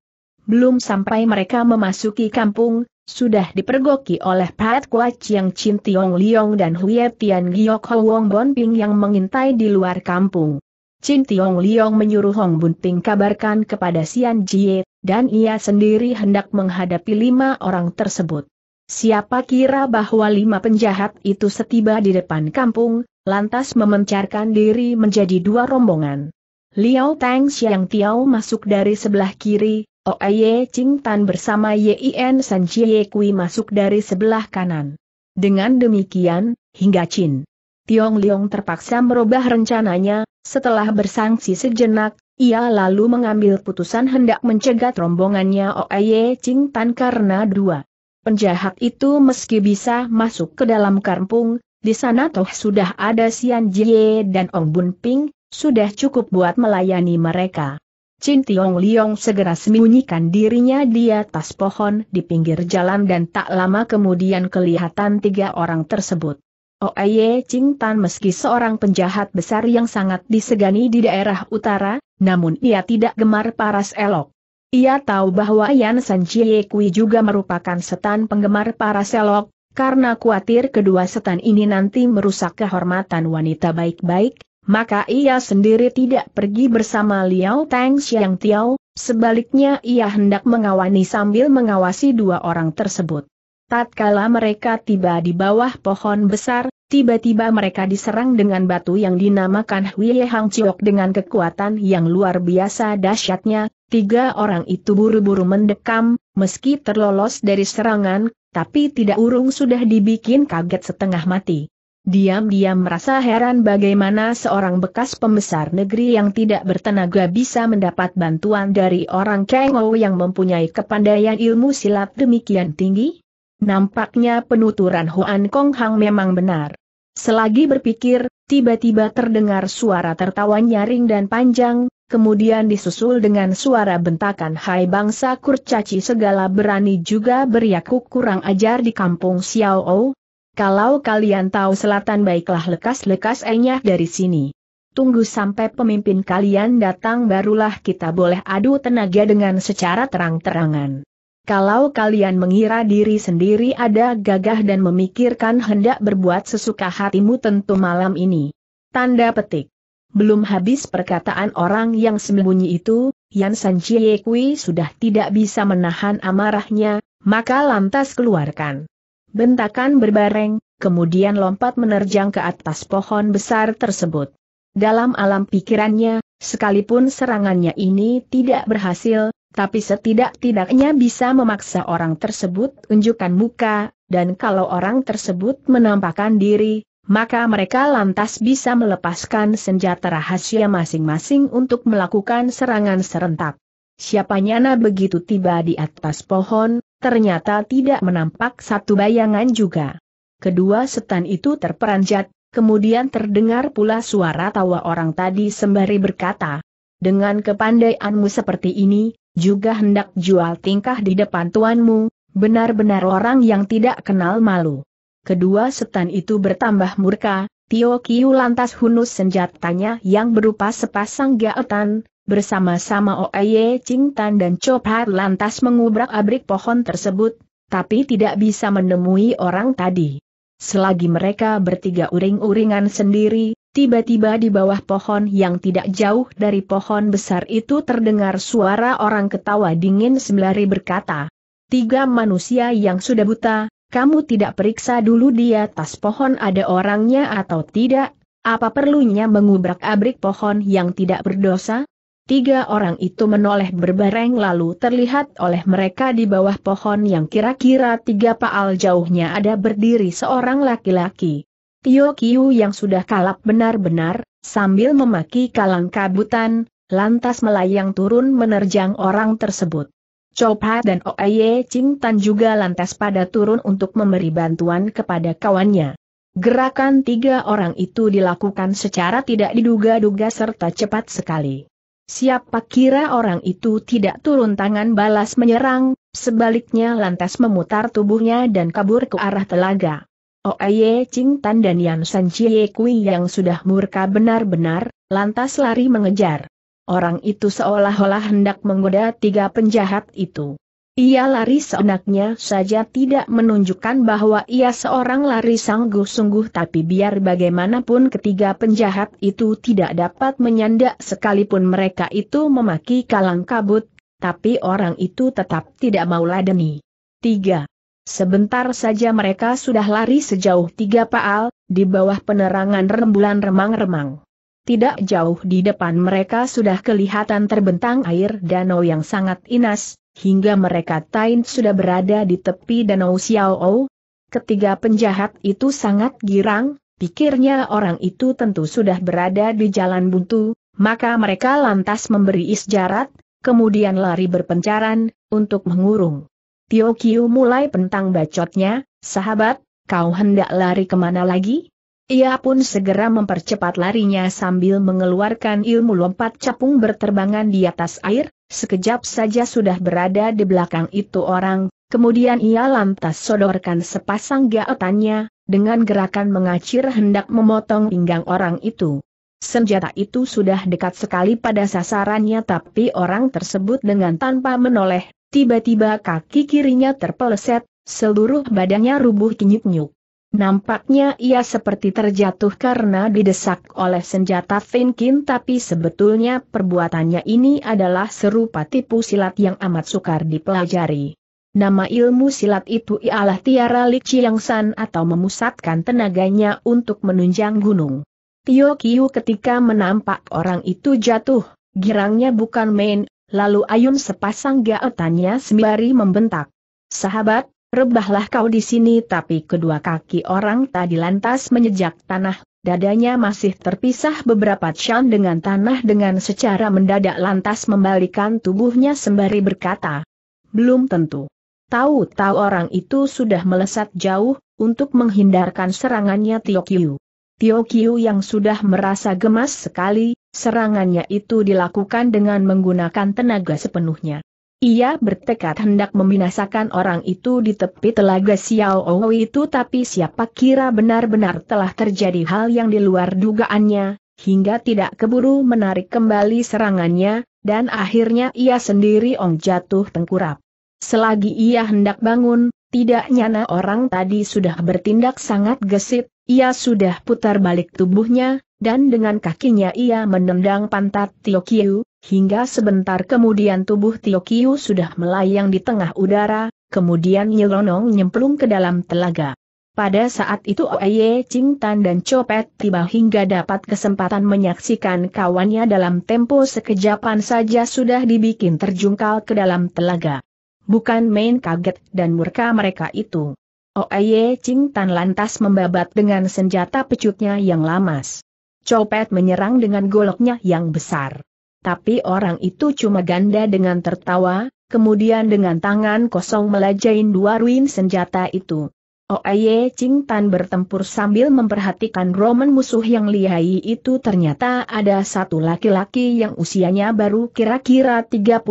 Belum sampai mereka memasuki kampung, sudah dipergoki oleh Pat Kwa yang Chin Tiong Liong dan Huye Tian Giok Ho Wong Bon Ping yang mengintai di luar kampung. Chin Tiong Liong menyuruh Hong Bun Ping kabarkan kepada Sian Jie, dan ia sendiri hendak menghadapi lima orang tersebut. Siapa kira bahwa lima penjahat itu setiba di depan kampung, lantas memencarkan diri menjadi dua rombongan. Liao Tang Xiang Tiao masuk dari sebelah kiri, Oeye oh, Ching Tan bersama Yin San Chie Kui masuk dari sebelah kanan. Dengan demikian, hingga Chin. Tiong Liong terpaksa merubah rencananya, setelah bersangsi sejenak, ia lalu mengambil putusan hendak mencegat rombongannya Oeye oh, Ching Tan karena dua. Penjahat itu meski bisa masuk ke dalam kampung, di sana toh sudah ada Sian Jie dan Ong Bun Ping, sudah cukup buat melayani mereka. Chin Tiong Liong segera sembunyikan dirinya di atas pohon di pinggir jalan dan tak lama kemudian kelihatan tiga orang tersebut. Oye oh, Ching Tan meski seorang penjahat besar yang sangat disegani di daerah utara, namun ia tidak gemar paras elok. Ia tahu bahwa Yan San Chie Kui juga merupakan setan penggemar paras elok, karena khawatir kedua setan ini nanti merusak kehormatan wanita baik-baik, maka ia sendiri tidak pergi bersama Liao Tang Xiang Tiao, sebaliknya ia hendak mengawani sambil mengawasi dua orang tersebut. Tatkala mereka tiba di bawah pohon besar, tiba-tiba mereka diserang dengan batu yang dinamakan Huiye Hang Chiok dengan kekuatan yang luar biasa dahsyatnya, tiga orang itu buru-buru mendekam, meski terlolos dari serangan, tapi tidak urung sudah dibikin kaget setengah mati. Diam-diam merasa heran bagaimana seorang bekas pembesar negeri yang tidak bertenaga bisa mendapat bantuan dari orang Kengo yang mempunyai kepandaian ilmu silat demikian tinggi? Nampaknya penuturan Huan Kong Hang memang benar. Selagi berpikir, tiba-tiba terdengar suara tertawa nyaring dan panjang, kemudian disusul dengan suara bentakan hai bangsa kurcaci segala berani juga beriaku kurang ajar di kampung Xiao Ou. Kalau kalian tahu selatan baiklah lekas-lekas enyah dari sini. Tunggu sampai pemimpin kalian datang barulah kita boleh adu tenaga dengan secara terang-terangan. Kalau kalian mengira diri sendiri ada gagah dan memikirkan hendak berbuat sesuka hatimu tentu malam ini. Tanda petik. Belum habis perkataan orang yang sembunyi itu, Yan San Chie Kui sudah tidak bisa menahan amarahnya, maka lantas keluarkan bentakan berbareng, kemudian lompat menerjang ke atas pohon besar tersebut. Dalam alam pikirannya, sekalipun serangannya ini tidak berhasil, tapi setidak-tidaknya bisa memaksa orang tersebut unjukkan muka, dan kalau orang tersebut menampakkan diri, maka mereka lantas bisa melepaskan senjata rahasia masing-masing untuk melakukan serangan serentak. Siapanya na begitu tiba di atas pohon, ternyata tidak menampak satu bayangan juga. Kedua setan itu terperanjat, kemudian terdengar pula suara tawa orang tadi sembari berkata, dengan kepandaianmu seperti ini, juga hendak jual tingkah di depan tuanmu, benar-benar orang yang tidak kenal malu. Kedua setan itu bertambah murka, Tio Kiu lantas hunus senjatanya yang berupa sepasang gaetan, Bersama-sama Oye Ching dan Chop lantas mengubrak-abrik pohon tersebut, tapi tidak bisa menemui orang tadi. Selagi mereka bertiga uring-uringan sendiri, tiba-tiba di bawah pohon yang tidak jauh dari pohon besar itu terdengar suara orang ketawa dingin sembari berkata, Tiga manusia yang sudah buta, kamu tidak periksa dulu di atas pohon ada orangnya atau tidak, apa perlunya mengubrak-abrik pohon yang tidak berdosa? Tiga orang itu menoleh berbareng lalu terlihat oleh mereka di bawah pohon yang kira-kira tiga paal jauhnya ada berdiri seorang laki-laki. Tio Kiu yang sudah kalap benar-benar, sambil memaki kalang kabutan, lantas melayang turun menerjang orang tersebut. Chopa dan Oeye Tan juga lantas pada turun untuk memberi bantuan kepada kawannya. Gerakan tiga orang itu dilakukan secara tidak diduga-duga serta cepat sekali. Siapa kira orang itu tidak turun tangan balas menyerang, sebaliknya lantas memutar tubuhnya dan kabur ke arah telaga. Oeye oh, Ching Tan dan Yan San Chie Kui yang sudah murka benar-benar, lantas lari mengejar. Orang itu seolah-olah hendak menggoda tiga penjahat itu. Ia lari seenaknya saja tidak menunjukkan bahwa ia seorang lari sungguh-sungguh tapi biar bagaimanapun ketiga penjahat itu tidak dapat menyandak sekalipun mereka itu memaki kalang kabut, tapi orang itu tetap tidak mau ladeni. 3. Sebentar saja mereka sudah lari sejauh tiga paal, di bawah penerangan rembulan remang-remang. Tidak jauh di depan mereka sudah kelihatan terbentang air danau yang sangat inas, hingga mereka Tain sudah berada di tepi danau Xiao Ketiga penjahat itu sangat girang, pikirnya orang itu tentu sudah berada di jalan buntu, maka mereka lantas memberi isjarat, kemudian lari berpencaran, untuk mengurung. Tio Kiu mulai pentang bacotnya, sahabat, kau hendak lari kemana lagi? Ia pun segera mempercepat larinya sambil mengeluarkan ilmu lompat capung berterbangan di atas air, sekejap saja sudah berada di belakang itu orang, kemudian ia lantas sodorkan sepasang gaetannya, dengan gerakan mengacir hendak memotong pinggang orang itu. Senjata itu sudah dekat sekali pada sasarannya tapi orang tersebut dengan tanpa menoleh, tiba-tiba kaki kirinya terpeleset, seluruh badannya rubuh kinyuk-nyuk. Nampaknya ia seperti terjatuh karena didesak oleh senjata Finkin tapi sebetulnya perbuatannya ini adalah serupa tipu silat yang amat sukar dipelajari. Nama ilmu silat itu ialah Tiara Li atau memusatkan tenaganya untuk menunjang gunung. Tio Kiu ketika menampak orang itu jatuh, girangnya bukan main, lalu ayun sepasang gaetannya sembari membentak. Sahabat, Rebahlah kau di sini tapi kedua kaki orang tadi lantas menyejak tanah, dadanya masih terpisah beberapa cam dengan tanah dengan secara mendadak lantas membalikan tubuhnya sembari berkata. Belum tentu. Tahu-tahu orang itu sudah melesat jauh, untuk menghindarkan serangannya Tio Kiu. Tio Kiu yang sudah merasa gemas sekali, serangannya itu dilakukan dengan menggunakan tenaga sepenuhnya. Ia bertekad hendak membinasakan orang itu di tepi telaga Xiao Ou itu tapi siapa kira benar-benar telah terjadi hal yang di luar dugaannya, hingga tidak keburu menarik kembali serangannya, dan akhirnya ia sendiri ong jatuh tengkurap. Selagi ia hendak bangun, tidak nyana orang tadi sudah bertindak sangat gesit, ia sudah putar balik tubuhnya, dan dengan kakinya ia menendang pantat Tio Kiu, Hingga sebentar kemudian tubuh Tio Kiu sudah melayang di tengah udara, kemudian nyelonong nyemplung ke dalam telaga. Pada saat itu Oeye Cingtan dan Copet tiba hingga dapat kesempatan menyaksikan kawannya dalam tempo sekejapan saja sudah dibikin terjungkal ke dalam telaga. Bukan main kaget dan murka mereka itu. Oeye Cingtan lantas membabat dengan senjata pecutnya yang lamas. Copet menyerang dengan goloknya yang besar. Tapi orang itu cuma ganda dengan tertawa, kemudian dengan tangan kosong melajain dua ruin senjata itu. Oye Ching Tan bertempur sambil memperhatikan Roman musuh yang lihai itu ternyata ada satu laki-laki yang usianya baru kira-kira 35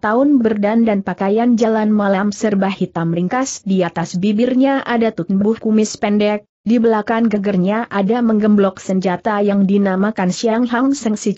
tahun berdandan pakaian jalan malam serba hitam ringkas di atas bibirnya ada tumbuh kumis pendek, di belakang gegernya ada menggemblok senjata yang dinamakan Siang Hang Seng Si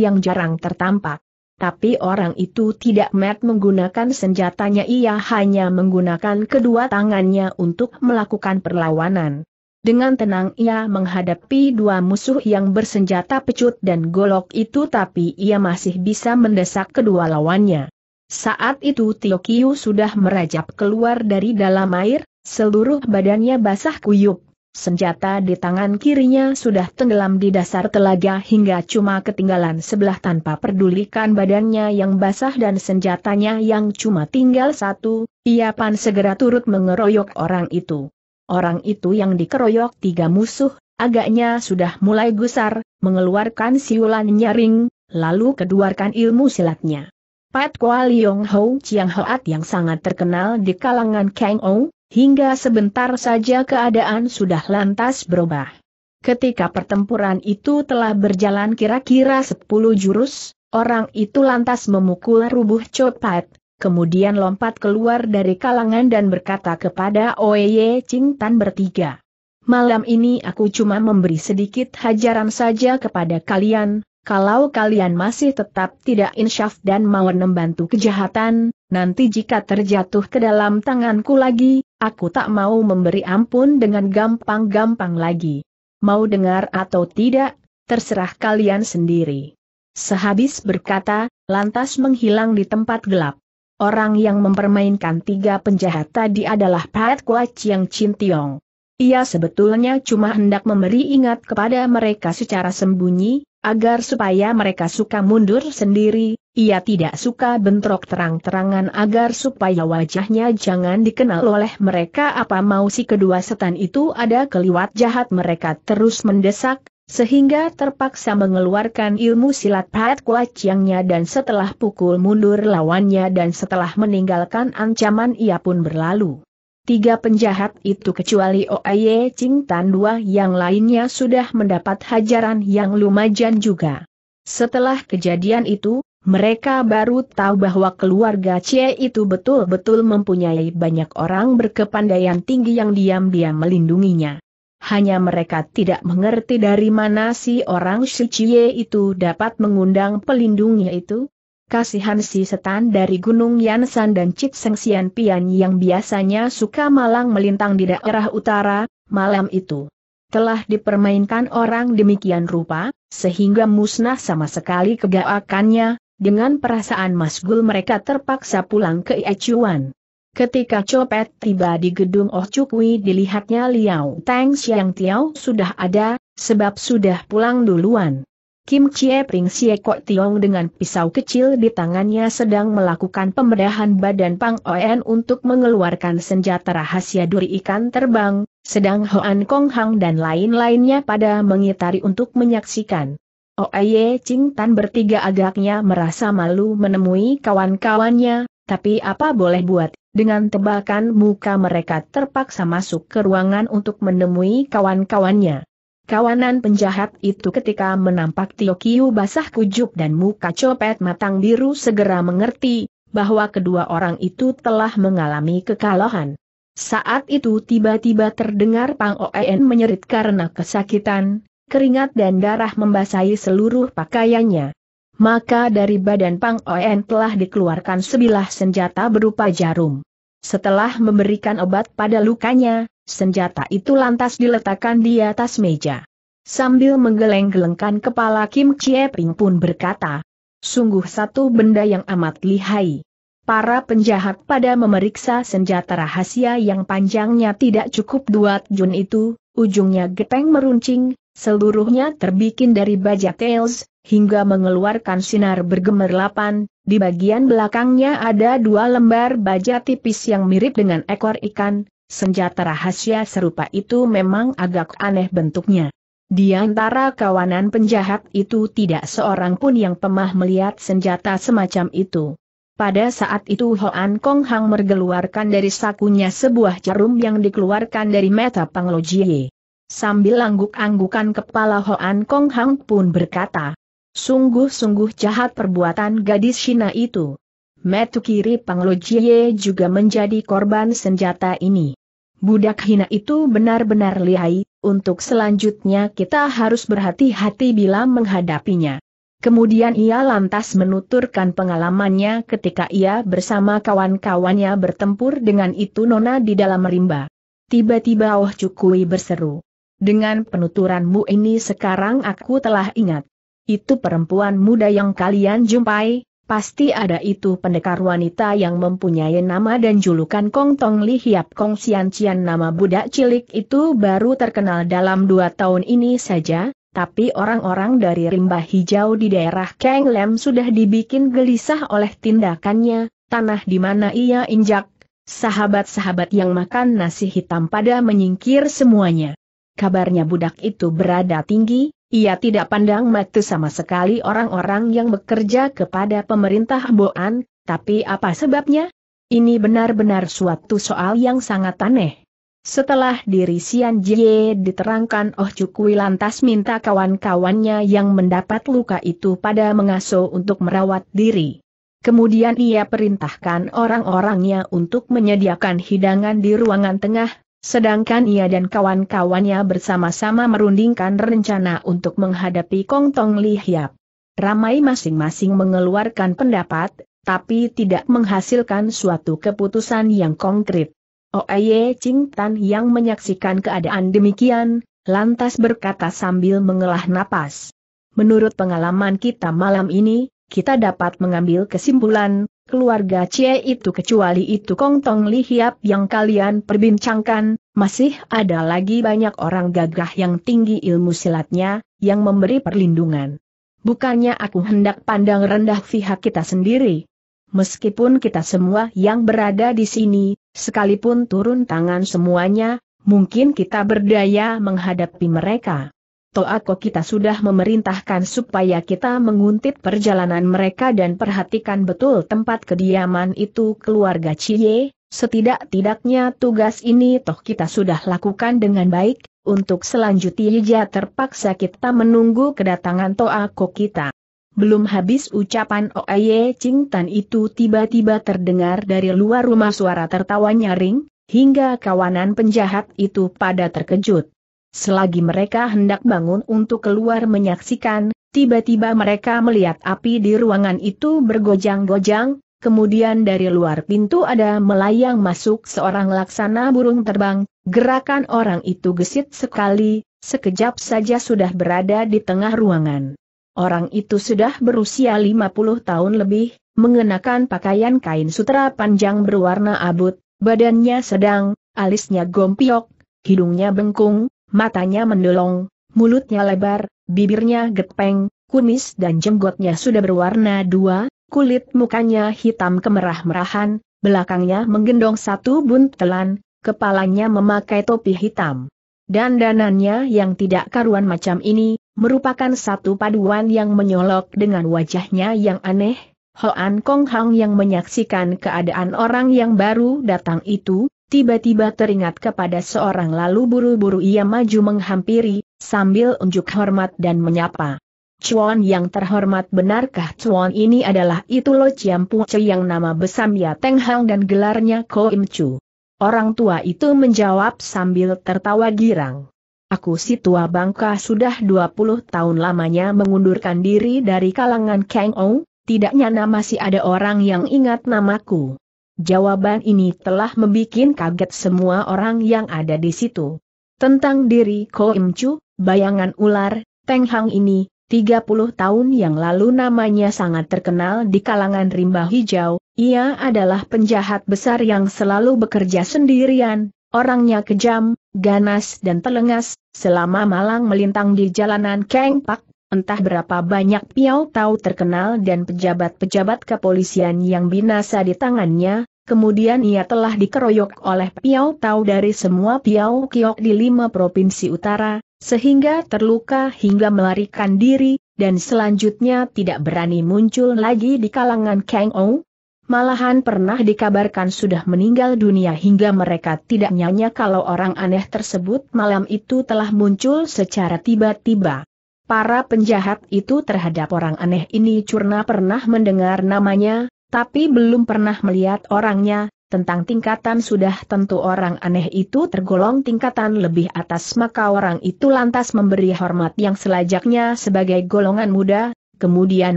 yang jarang tertampak. Tapi orang itu tidak met menggunakan senjatanya ia hanya menggunakan kedua tangannya untuk melakukan perlawanan. Dengan tenang ia menghadapi dua musuh yang bersenjata pecut dan golok itu tapi ia masih bisa mendesak kedua lawannya. Saat itu Tio Kiu sudah merajap keluar dari dalam air, seluruh badannya basah kuyup senjata di tangan kirinya sudah tenggelam di dasar telaga hingga cuma ketinggalan sebelah tanpa pedulikan badannya yang basah dan senjatanya yang cuma tinggal satu, ia pan segera turut mengeroyok orang itu. Orang itu yang dikeroyok tiga musuh, agaknya sudah mulai gusar, mengeluarkan siulan nyaring, lalu keduarkan ilmu silatnya. Pat Kua Yong Ho Chiang Hoat yang sangat terkenal di kalangan Kang Ong, Hingga sebentar saja keadaan sudah lantas berubah. Ketika pertempuran itu telah berjalan kira-kira 10 jurus, orang itu lantas memukul rubuh Copat, kemudian lompat keluar dari kalangan dan berkata kepada Oye Tan bertiga. Malam ini aku cuma memberi sedikit hajaran saja kepada kalian, kalau kalian masih tetap tidak insyaf dan mau membantu kejahatan, nanti jika terjatuh ke dalam tanganku lagi, Aku tak mau memberi ampun dengan gampang-gampang lagi. Mau dengar atau tidak, terserah kalian sendiri. Sehabis berkata, lantas menghilang di tempat gelap. Orang yang mempermainkan tiga penjahat tadi adalah Pat Kwa Chiang Chin Tiong. Ia sebetulnya cuma hendak memberi ingat kepada mereka secara sembunyi, agar supaya mereka suka mundur sendiri, ia tidak suka bentrok terang-terangan agar supaya wajahnya jangan dikenal oleh mereka apa mau si kedua setan itu ada keliwat jahat mereka terus mendesak, sehingga terpaksa mengeluarkan ilmu silat pahat Kuaciangnya dan setelah pukul mundur lawannya dan setelah meninggalkan ancaman ia pun berlalu. Tiga penjahat itu kecuali Oaye Ching Tan dua yang lainnya sudah mendapat hajaran yang lumayan juga. Setelah kejadian itu, mereka baru tahu bahwa keluarga Cie itu betul-betul mempunyai banyak orang berkepandaian tinggi yang diam-diam melindunginya. Hanya mereka tidak mengerti dari mana si orang si itu dapat mengundang pelindungnya itu, kasihan si setan dari Gunung Yansan dan Cit Sengsian Pian yang biasanya suka malang melintang di daerah utara, malam itu telah dipermainkan orang demikian rupa, sehingga musnah sama sekali kegaakannya, dengan perasaan masgul mereka terpaksa pulang ke Ecuan. Ketika copet tiba di gedung Oh Cukwi dilihatnya Liao Teng Xiang Tiao sudah ada, sebab sudah pulang duluan. Kim Chie Ping Sie Kok Tiong dengan pisau kecil di tangannya sedang melakukan pembedahan badan Pang Oen untuk mengeluarkan senjata rahasia duri ikan terbang, sedang Hoan Kong Hang dan lain-lainnya pada mengitari untuk menyaksikan. Oye Ching Tan bertiga agaknya merasa malu menemui kawan-kawannya, tapi apa boleh buat, dengan tebakan muka mereka terpaksa masuk ke ruangan untuk menemui kawan-kawannya. Kawanan penjahat itu ketika menampak Tio Kiu basah kujuk dan muka copet matang biru segera mengerti, bahwa kedua orang itu telah mengalami kekalahan. Saat itu tiba-tiba terdengar Pang Oen menyerit karena kesakitan, keringat dan darah membasahi seluruh pakaiannya. Maka dari badan Pang Oen telah dikeluarkan sebilah senjata berupa jarum. Setelah memberikan obat pada lukanya, senjata itu lantas diletakkan di atas meja. Sambil menggeleng-gelengkan kepala Kim Chie Ping pun berkata, sungguh satu benda yang amat lihai. Para penjahat pada memeriksa senjata rahasia yang panjangnya tidak cukup dua jun itu, ujungnya gepeng meruncing, seluruhnya terbikin dari baja tails, hingga mengeluarkan sinar bergemerlapan, di bagian belakangnya ada dua lembar baja tipis yang mirip dengan ekor ikan, Senjata rahasia serupa itu memang agak aneh bentuknya. Di antara kawanan penjahat itu tidak seorang pun yang pemah melihat senjata semacam itu. Pada saat itu Hoan Kong Hang mergeluarkan dari sakunya sebuah jarum yang dikeluarkan dari meta Panglo Jie. Sambil angguk-anggukan kepala Hoan Kong Hang pun berkata, Sungguh-sungguh jahat perbuatan gadis Cina itu. Metu kiri Panglo Jie juga menjadi korban senjata ini. Budak hina itu benar-benar lihai, untuk selanjutnya kita harus berhati-hati bila menghadapinya. Kemudian ia lantas menuturkan pengalamannya ketika ia bersama kawan-kawannya bertempur dengan itu nona di dalam rimba. Tiba-tiba Oh Cukui berseru. Dengan penuturanmu ini sekarang aku telah ingat. Itu perempuan muda yang kalian jumpai, Pasti ada itu pendekar wanita yang mempunyai nama dan julukan Kong Tong Li Hiap Kong Sian Cian nama budak cilik itu baru terkenal dalam dua tahun ini saja, tapi orang-orang dari rimba hijau di daerah Kang Lem sudah dibikin gelisah oleh tindakannya, tanah di mana ia injak, sahabat-sahabat yang makan nasi hitam pada menyingkir semuanya. Kabarnya budak itu berada tinggi, ia tidak pandang mata sama sekali orang-orang yang bekerja kepada pemerintah Boan, tapi apa sebabnya? Ini benar-benar suatu soal yang sangat aneh. Setelah diri Sian Jie diterangkan Oh Cukui lantas minta kawan-kawannya yang mendapat luka itu pada mengasuh untuk merawat diri. Kemudian ia perintahkan orang-orangnya untuk menyediakan hidangan di ruangan tengah, Sedangkan ia dan kawan-kawannya bersama-sama merundingkan rencana untuk menghadapi Kong Tong Li Hiap. Ramai masing-masing mengeluarkan pendapat, tapi tidak menghasilkan suatu keputusan yang konkret. Oeye Ching Tan yang menyaksikan keadaan demikian, lantas berkata sambil mengelah napas. Menurut pengalaman kita malam ini, kita dapat mengambil kesimpulan, keluarga Cie itu kecuali itu Kong Tong Li Hiap yang kalian perbincangkan, masih ada lagi banyak orang gagah yang tinggi ilmu silatnya, yang memberi perlindungan. Bukannya aku hendak pandang rendah pihak kita sendiri. Meskipun kita semua yang berada di sini, sekalipun turun tangan semuanya, mungkin kita berdaya menghadapi mereka. Toako kita sudah memerintahkan supaya kita menguntit perjalanan mereka dan perhatikan betul tempat kediaman itu keluarga Cie, setidak-tidaknya tugas ini toh kita sudah lakukan dengan baik, untuk selanjutnya terpaksa kita menunggu kedatangan Toako kita. Belum habis ucapan Oaye Cingtan itu tiba-tiba terdengar dari luar rumah suara tertawa nyaring, hingga kawanan penjahat itu pada terkejut. Selagi mereka hendak bangun untuk keluar menyaksikan, tiba-tiba mereka melihat api di ruangan itu bergojang-gojang, kemudian dari luar pintu ada melayang masuk seorang laksana burung terbang, gerakan orang itu gesit sekali, sekejap saja sudah berada di tengah ruangan. Orang itu sudah berusia 50 tahun lebih, mengenakan pakaian kain sutra panjang berwarna abut, badannya sedang, alisnya gompiok, hidungnya bengkung, matanya mendolong, mulutnya lebar, bibirnya gepeng, kumis dan jenggotnya sudah berwarna dua, kulit mukanya hitam kemerah-merahan, belakangnya menggendong satu buntelan, kepalanya memakai topi hitam. Dan danannya yang tidak karuan macam ini, merupakan satu paduan yang menyolok dengan wajahnya yang aneh, Hoan Kong Hang yang menyaksikan keadaan orang yang baru datang itu, tiba-tiba teringat kepada seorang lalu buru-buru ia maju menghampiri, sambil unjuk hormat dan menyapa. Cuan yang terhormat benarkah Cuan ini adalah itu Lo Chiam Puce yang nama besamnya Teng Hang dan gelarnya Ko Im Chu. Orang tua itu menjawab sambil tertawa girang. Aku si tua bangka sudah 20 tahun lamanya mengundurkan diri dari kalangan Kang Ong, tidaknya nama si ada orang yang ingat namaku. Jawaban ini telah membuat kaget semua orang yang ada di situ. Tentang diri Ko Im Chu, bayangan ular, Teng Hang ini, 30 tahun yang lalu namanya sangat terkenal di kalangan rimba hijau, ia adalah penjahat besar yang selalu bekerja sendirian, orangnya kejam, ganas dan telengas, selama malang melintang di jalanan Keng Pak Entah berapa banyak Piau Tau terkenal dan pejabat-pejabat kepolisian yang binasa di tangannya, kemudian ia telah dikeroyok oleh Piau Tau dari semua Piau Kiok di lima provinsi utara, sehingga terluka hingga melarikan diri, dan selanjutnya tidak berani muncul lagi di kalangan Kang Ou. Malahan pernah dikabarkan sudah meninggal dunia hingga mereka tidak nyanya kalau orang aneh tersebut malam itu telah muncul secara tiba-tiba. Para penjahat itu terhadap orang aneh ini Curna pernah mendengar namanya, tapi belum pernah melihat orangnya, tentang tingkatan sudah tentu orang aneh itu tergolong tingkatan lebih atas maka orang itu lantas memberi hormat yang selajaknya sebagai golongan muda, kemudian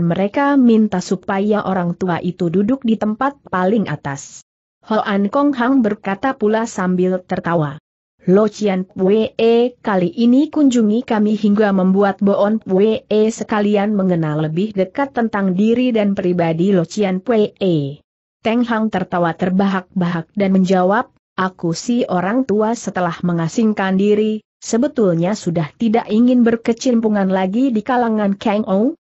mereka minta supaya orang tua itu duduk di tempat paling atas. Hoan Kong Hang berkata pula sambil tertawa. Lo Chian Pue eh, kali ini kunjungi kami hingga membuat Boon Pue eh, sekalian mengenal lebih dekat tentang diri dan pribadi Lo Chian Pue. Eh. Teng Hang tertawa terbahak-bahak dan menjawab, aku si orang tua setelah mengasingkan diri, sebetulnya sudah tidak ingin berkecimpungan lagi di kalangan Kang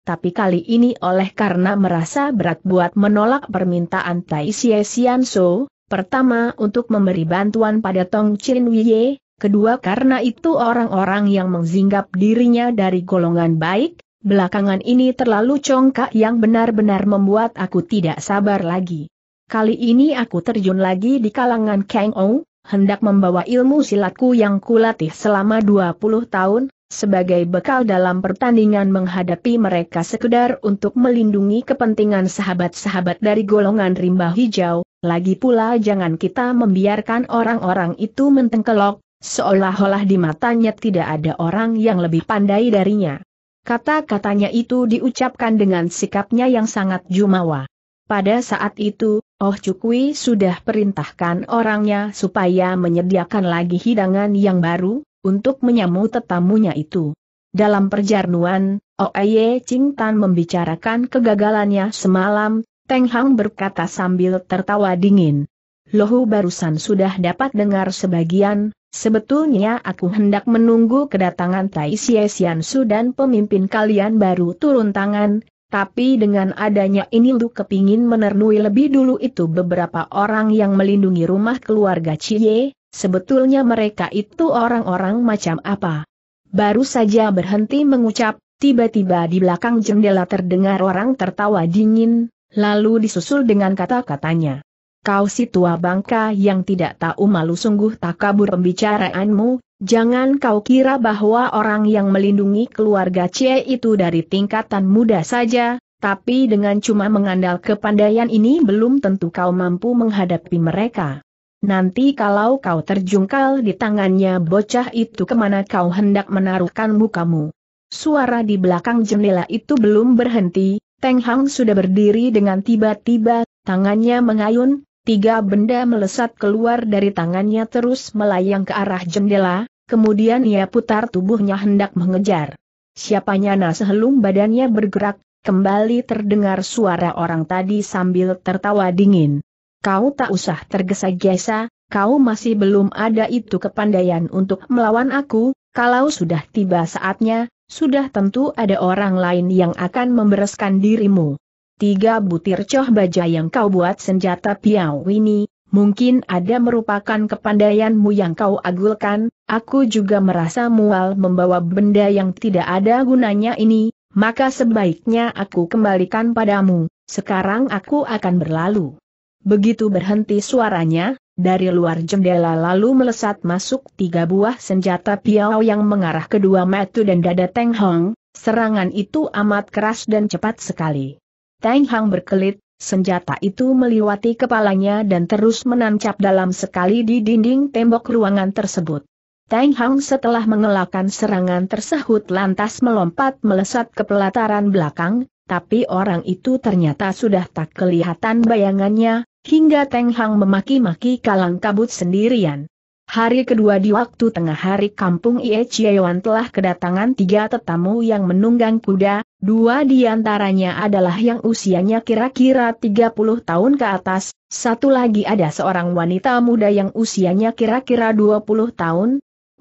tapi kali ini oleh karena merasa berat buat menolak permintaan Tai Xie Xian So, Pertama untuk memberi bantuan pada Tong Chin Wie, kedua karena itu orang-orang yang mengzinggap dirinya dari golongan baik, belakangan ini terlalu congkak yang benar-benar membuat aku tidak sabar lagi. Kali ini aku terjun lagi di kalangan Kang Ong, hendak membawa ilmu silatku yang kulatih selama 20 tahun, sebagai bekal dalam pertandingan menghadapi mereka sekedar untuk melindungi kepentingan sahabat-sahabat dari golongan rimba hijau, lagi pula jangan kita membiarkan orang-orang itu mentengkelok, seolah-olah di matanya tidak ada orang yang lebih pandai darinya. Kata-katanya itu diucapkan dengan sikapnya yang sangat jumawa. Pada saat itu, Oh Cukwi sudah perintahkan orangnya supaya menyediakan lagi hidangan yang baru, untuk menyamu tetamunya itu. Dalam perjarnuan, Oye Ching Tan membicarakan kegagalannya semalam, Teng Hang berkata sambil tertawa dingin. Lohu barusan sudah dapat dengar sebagian, sebetulnya aku hendak menunggu kedatangan Tai Xie Xian Su dan pemimpin kalian baru turun tangan, tapi dengan adanya ini lu kepingin menernui lebih dulu itu beberapa orang yang melindungi rumah keluarga Cie, Sebetulnya mereka itu orang-orang macam apa? Baru saja berhenti mengucap, tiba-tiba di belakang jendela terdengar orang tertawa dingin, lalu disusul dengan kata-katanya. Kau si tua bangka yang tidak tahu malu sungguh tak kabur pembicaraanmu, jangan kau kira bahwa orang yang melindungi keluarga Cie itu dari tingkatan muda saja, tapi dengan cuma mengandal kepandaian ini belum tentu kau mampu menghadapi mereka. Nanti kalau kau terjungkal di tangannya bocah itu kemana kau hendak menaruhkan mukamu. Suara di belakang jendela itu belum berhenti, Teng Hang sudah berdiri dengan tiba-tiba, tangannya mengayun, tiga benda melesat keluar dari tangannya terus melayang ke arah jendela, kemudian ia putar tubuhnya hendak mengejar. Siapanya nah sehelum badannya bergerak, kembali terdengar suara orang tadi sambil tertawa dingin. Kau tak usah tergesa-gesa, kau masih belum ada itu kepandaian untuk melawan aku, kalau sudah tiba saatnya, sudah tentu ada orang lain yang akan membereskan dirimu. Tiga butir coh baja yang kau buat senjata piau ini, mungkin ada merupakan kepandaianmu yang kau agulkan, aku juga merasa mual membawa benda yang tidak ada gunanya ini, maka sebaiknya aku kembalikan padamu, sekarang aku akan berlalu. Begitu berhenti suaranya, dari luar jendela lalu melesat masuk tiga buah senjata piau yang mengarah kedua metu dan dada Teng Hong, serangan itu amat keras dan cepat sekali. Teng Hong berkelit, senjata itu meliwati kepalanya dan terus menancap dalam sekali di dinding tembok ruangan tersebut. Teng Hong setelah mengelakkan serangan tersahut lantas melompat melesat ke pelataran belakang, tapi orang itu ternyata sudah tak kelihatan bayangannya, Hingga Teng Hang memaki-maki kalang kabut sendirian. Hari kedua di waktu tengah hari kampung Ie Chiewan telah kedatangan tiga tetamu yang menunggang kuda, dua di antaranya adalah yang usianya kira-kira 30 tahun ke atas, satu lagi ada seorang wanita muda yang usianya kira-kira 20 tahun.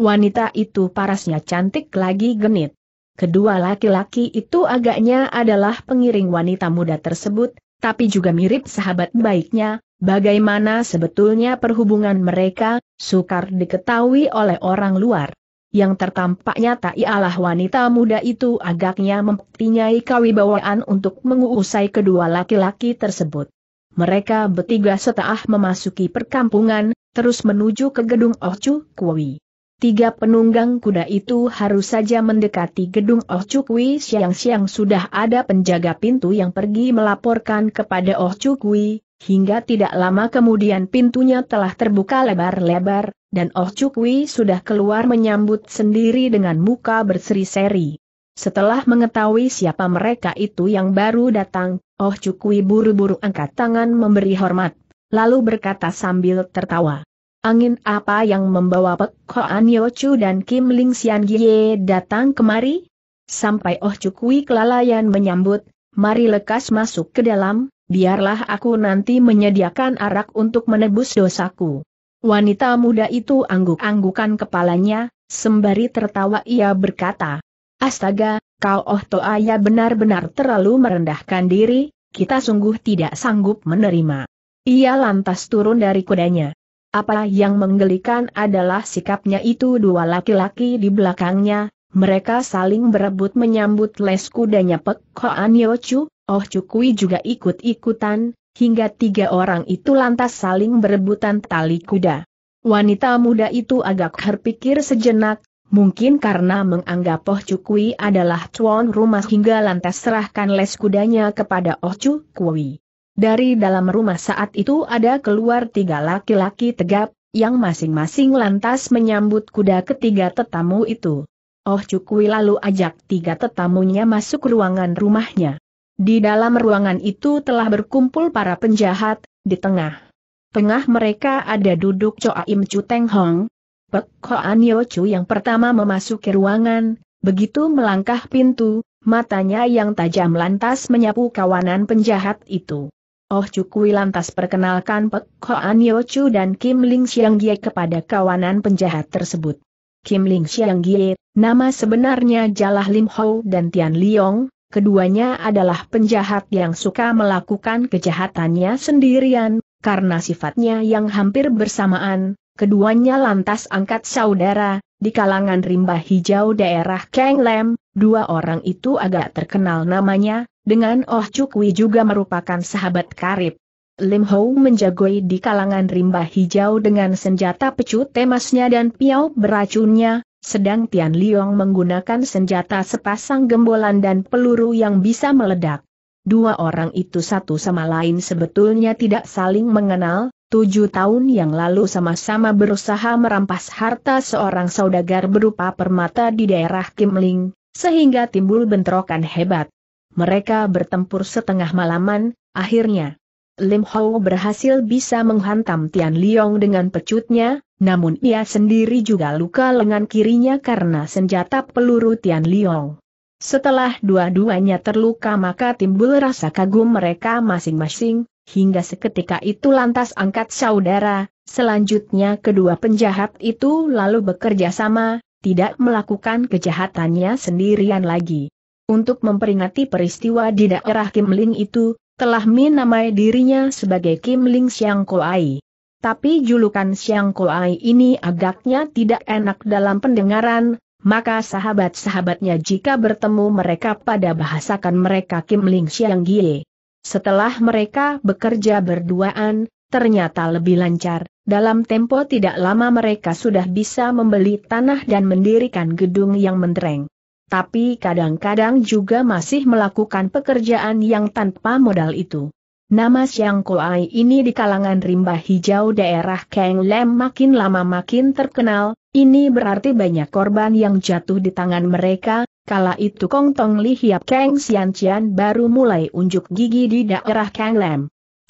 Wanita itu parasnya cantik lagi genit. Kedua laki-laki itu agaknya adalah pengiring wanita muda tersebut, tapi juga mirip sahabat baiknya, bagaimana sebetulnya perhubungan mereka, sukar diketahui oleh orang luar. Yang tertampak tak ialah wanita muda itu agaknya mempunyai kewibawaan untuk menguusai kedua laki-laki tersebut. Mereka bertiga setelah memasuki perkampungan, terus menuju ke gedung Ochu Kui. Tiga penunggang kuda itu harus saja mendekati gedung Oh Cukwi siang-siang sudah ada penjaga pintu yang pergi melaporkan kepada Oh Cukwi, hingga tidak lama kemudian pintunya telah terbuka lebar-lebar, dan Oh Cukwi sudah keluar menyambut sendiri dengan muka berseri-seri. Setelah mengetahui siapa mereka itu yang baru datang, Oh Cukwi buru-buru angkat tangan memberi hormat, lalu berkata sambil tertawa. Angin apa yang membawa Pek Koan Yochu dan Kim Ling Sian Gie datang kemari? Sampai Oh Cukui kelalaian menyambut, mari lekas masuk ke dalam, biarlah aku nanti menyediakan arak untuk menebus dosaku. Wanita muda itu angguk-anggukan kepalanya, sembari tertawa ia berkata, Astaga, kau Oh Toaya benar-benar terlalu merendahkan diri, kita sungguh tidak sanggup menerima. Ia lantas turun dari kudanya. Apa yang menggelikan adalah sikapnya itu dua laki-laki di belakangnya, mereka saling berebut menyambut les kudanya Pek Koan Yochu, Oh Cukui juga ikut-ikutan, hingga tiga orang itu lantas saling berebutan tali kuda. Wanita muda itu agak berpikir sejenak, Mungkin karena menganggap Oh Cukui adalah tuan rumah hingga lantas serahkan les kudanya kepada Oh Cukui. Dari dalam rumah saat itu ada keluar tiga laki-laki tegap, yang masing-masing lantas menyambut kuda ketiga tetamu itu. Oh Cukui lalu ajak tiga tetamunya masuk ruangan rumahnya. Di dalam ruangan itu telah berkumpul para penjahat, di tengah. Tengah mereka ada duduk Im Chu Teng Hong. Pek An Yo Chu yang pertama memasuki ruangan, begitu melangkah pintu, matanya yang tajam lantas menyapu kawanan penjahat itu. Oh Cukui lantas perkenalkan Pek Hoan Chu dan Kim Ling Siang Gie kepada kawanan penjahat tersebut. Kim Ling Siang Gie, nama sebenarnya Jalah Lim Ho dan Tian Liong, keduanya adalah penjahat yang suka melakukan kejahatannya sendirian, karena sifatnya yang hampir bersamaan, keduanya lantas angkat saudara, di kalangan rimba hijau daerah Keng Lem, dua orang itu agak terkenal namanya, dengan Oh Chukwi juga merupakan sahabat karib. Lim Hou menjagoi di kalangan rimba hijau dengan senjata pecut temasnya dan piau beracunnya, sedang Tian Liong menggunakan senjata sepasang gembolan dan peluru yang bisa meledak. Dua orang itu satu sama lain sebetulnya tidak saling mengenal, tujuh tahun yang lalu sama-sama berusaha merampas harta seorang saudagar berupa permata di daerah Kimling, sehingga timbul bentrokan hebat. Mereka bertempur setengah malaman, akhirnya. Lim Hou berhasil bisa menghantam Tian Liong dengan pecutnya, namun ia sendiri juga luka lengan kirinya karena senjata peluru Tian Liong. Setelah dua-duanya terluka maka timbul rasa kagum mereka masing-masing, hingga seketika itu lantas angkat saudara, selanjutnya kedua penjahat itu lalu bekerja sama, tidak melakukan kejahatannya sendirian lagi untuk memperingati peristiwa di daerah Kimling itu, telah menamai dirinya sebagai Kimling Siang Koai. Tapi julukan Siang Koai ini agaknya tidak enak dalam pendengaran, maka sahabat-sahabatnya jika bertemu mereka pada bahasakan mereka Kimling Siang Gie. Setelah mereka bekerja berduaan, ternyata lebih lancar, dalam tempo tidak lama mereka sudah bisa membeli tanah dan mendirikan gedung yang mentereng tapi kadang-kadang juga masih melakukan pekerjaan yang tanpa modal itu. Nama Xiang Koai ini di kalangan rimba hijau daerah Kang Lem makin lama makin terkenal, ini berarti banyak korban yang jatuh di tangan mereka, kala itu Kong Tong Li Hiap Kang Xian Cian baru mulai unjuk gigi di daerah Kang Lem.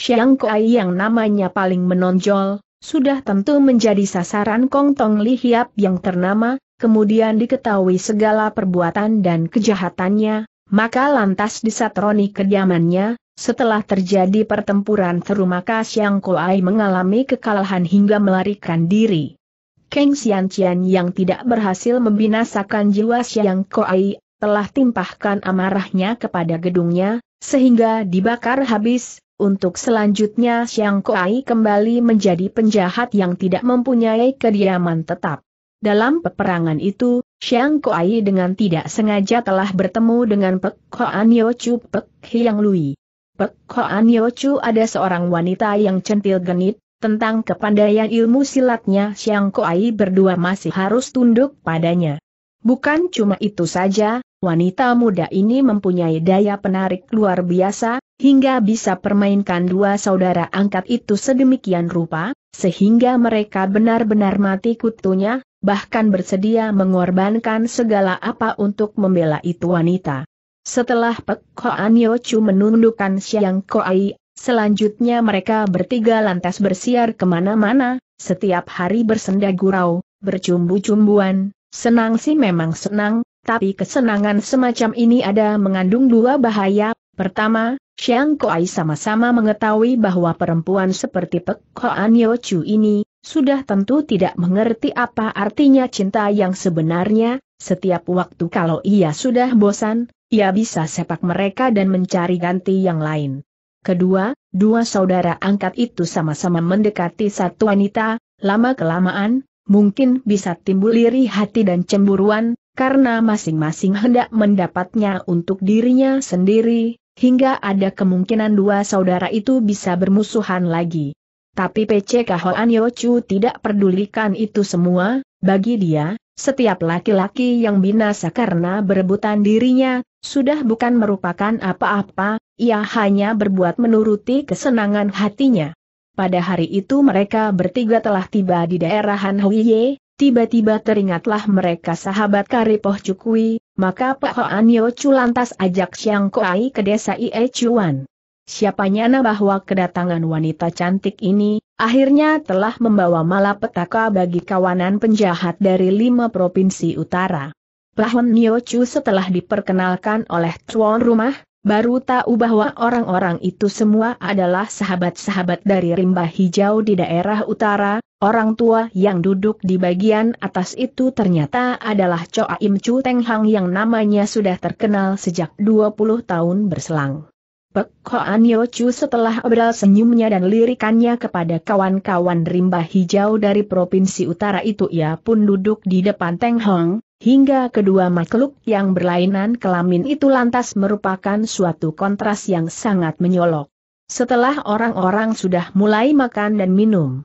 Xiang Koai yang namanya paling menonjol, sudah tentu menjadi sasaran Kong Tong Li Hiap yang ternama, kemudian diketahui segala perbuatan dan kejahatannya, maka lantas disatroni kediamannya, setelah terjadi pertempuran teru maka Siang Koai mengalami kekalahan hingga melarikan diri. Keng Xianqian yang tidak berhasil membinasakan jiwa Siang Koai, telah timpahkan amarahnya kepada gedungnya, sehingga dibakar habis, untuk selanjutnya Siang Koai kembali menjadi penjahat yang tidak mempunyai kediaman tetap. Dalam peperangan itu, Xiang Kuai dengan tidak sengaja telah bertemu dengan Pek Koan Chu, Pek Hiang Lui. Pek Koan Chu ada seorang wanita yang centil genit, tentang kepandaian ilmu silatnya Xiang Kuai berdua masih harus tunduk padanya. Bukan cuma itu saja, wanita muda ini mempunyai daya penarik luar biasa, hingga bisa permainkan dua saudara angkat itu sedemikian rupa, sehingga mereka benar-benar mati kutunya, bahkan bersedia mengorbankan segala apa untuk membela itu wanita. Setelah Pek Hoan Yochu menundukkan Siang Koai, selanjutnya mereka bertiga lantas bersiar kemana-mana, setiap hari bersenda gurau, bercumbu-cumbuan, senang sih memang senang, tapi kesenangan semacam ini ada mengandung dua bahaya, pertama, Chiang Koai sama-sama mengetahui bahwa perempuan seperti Pek Koan Yo Chu ini, sudah tentu tidak mengerti apa artinya cinta yang sebenarnya, setiap waktu kalau ia sudah bosan, ia bisa sepak mereka dan mencari ganti yang lain. Kedua, dua saudara angkat itu sama-sama mendekati satu wanita, lama-kelamaan, mungkin bisa timbul iri hati dan cemburuan, karena masing-masing hendak mendapatnya untuk dirinya sendiri, hingga ada kemungkinan dua saudara itu bisa bermusuhan lagi. Tapi PCK Hoan Yochu tidak pedulikan itu semua, bagi dia, setiap laki-laki yang binasa karena berebutan dirinya, sudah bukan merupakan apa-apa, ia hanya berbuat menuruti kesenangan hatinya. Pada hari itu mereka bertiga telah tiba di daerah Hanhuiye. tiba-tiba teringatlah mereka sahabat Karipoh Cukui, maka Pak Hoan Yo lantas ajak Siang Koai ke desa Ie Chuan. Siapa nyana bahwa kedatangan wanita cantik ini, akhirnya telah membawa malapetaka bagi kawanan penjahat dari lima provinsi utara. Pahon Niochu setelah diperkenalkan oleh tuan rumah, baru tahu bahwa orang-orang itu semua adalah sahabat-sahabat dari rimba hijau di daerah utara, Orang tua yang duduk di bagian atas itu ternyata adalah Choa Im Chu Teng Hang yang namanya sudah terkenal sejak 20 tahun berselang. Pek Koan Yo Chu setelah obral senyumnya dan lirikannya kepada kawan-kawan rimba hijau dari Provinsi Utara itu ia pun duduk di depan Teng Hang. hingga kedua makhluk yang berlainan kelamin itu lantas merupakan suatu kontras yang sangat menyolok. Setelah orang-orang sudah mulai makan dan minum,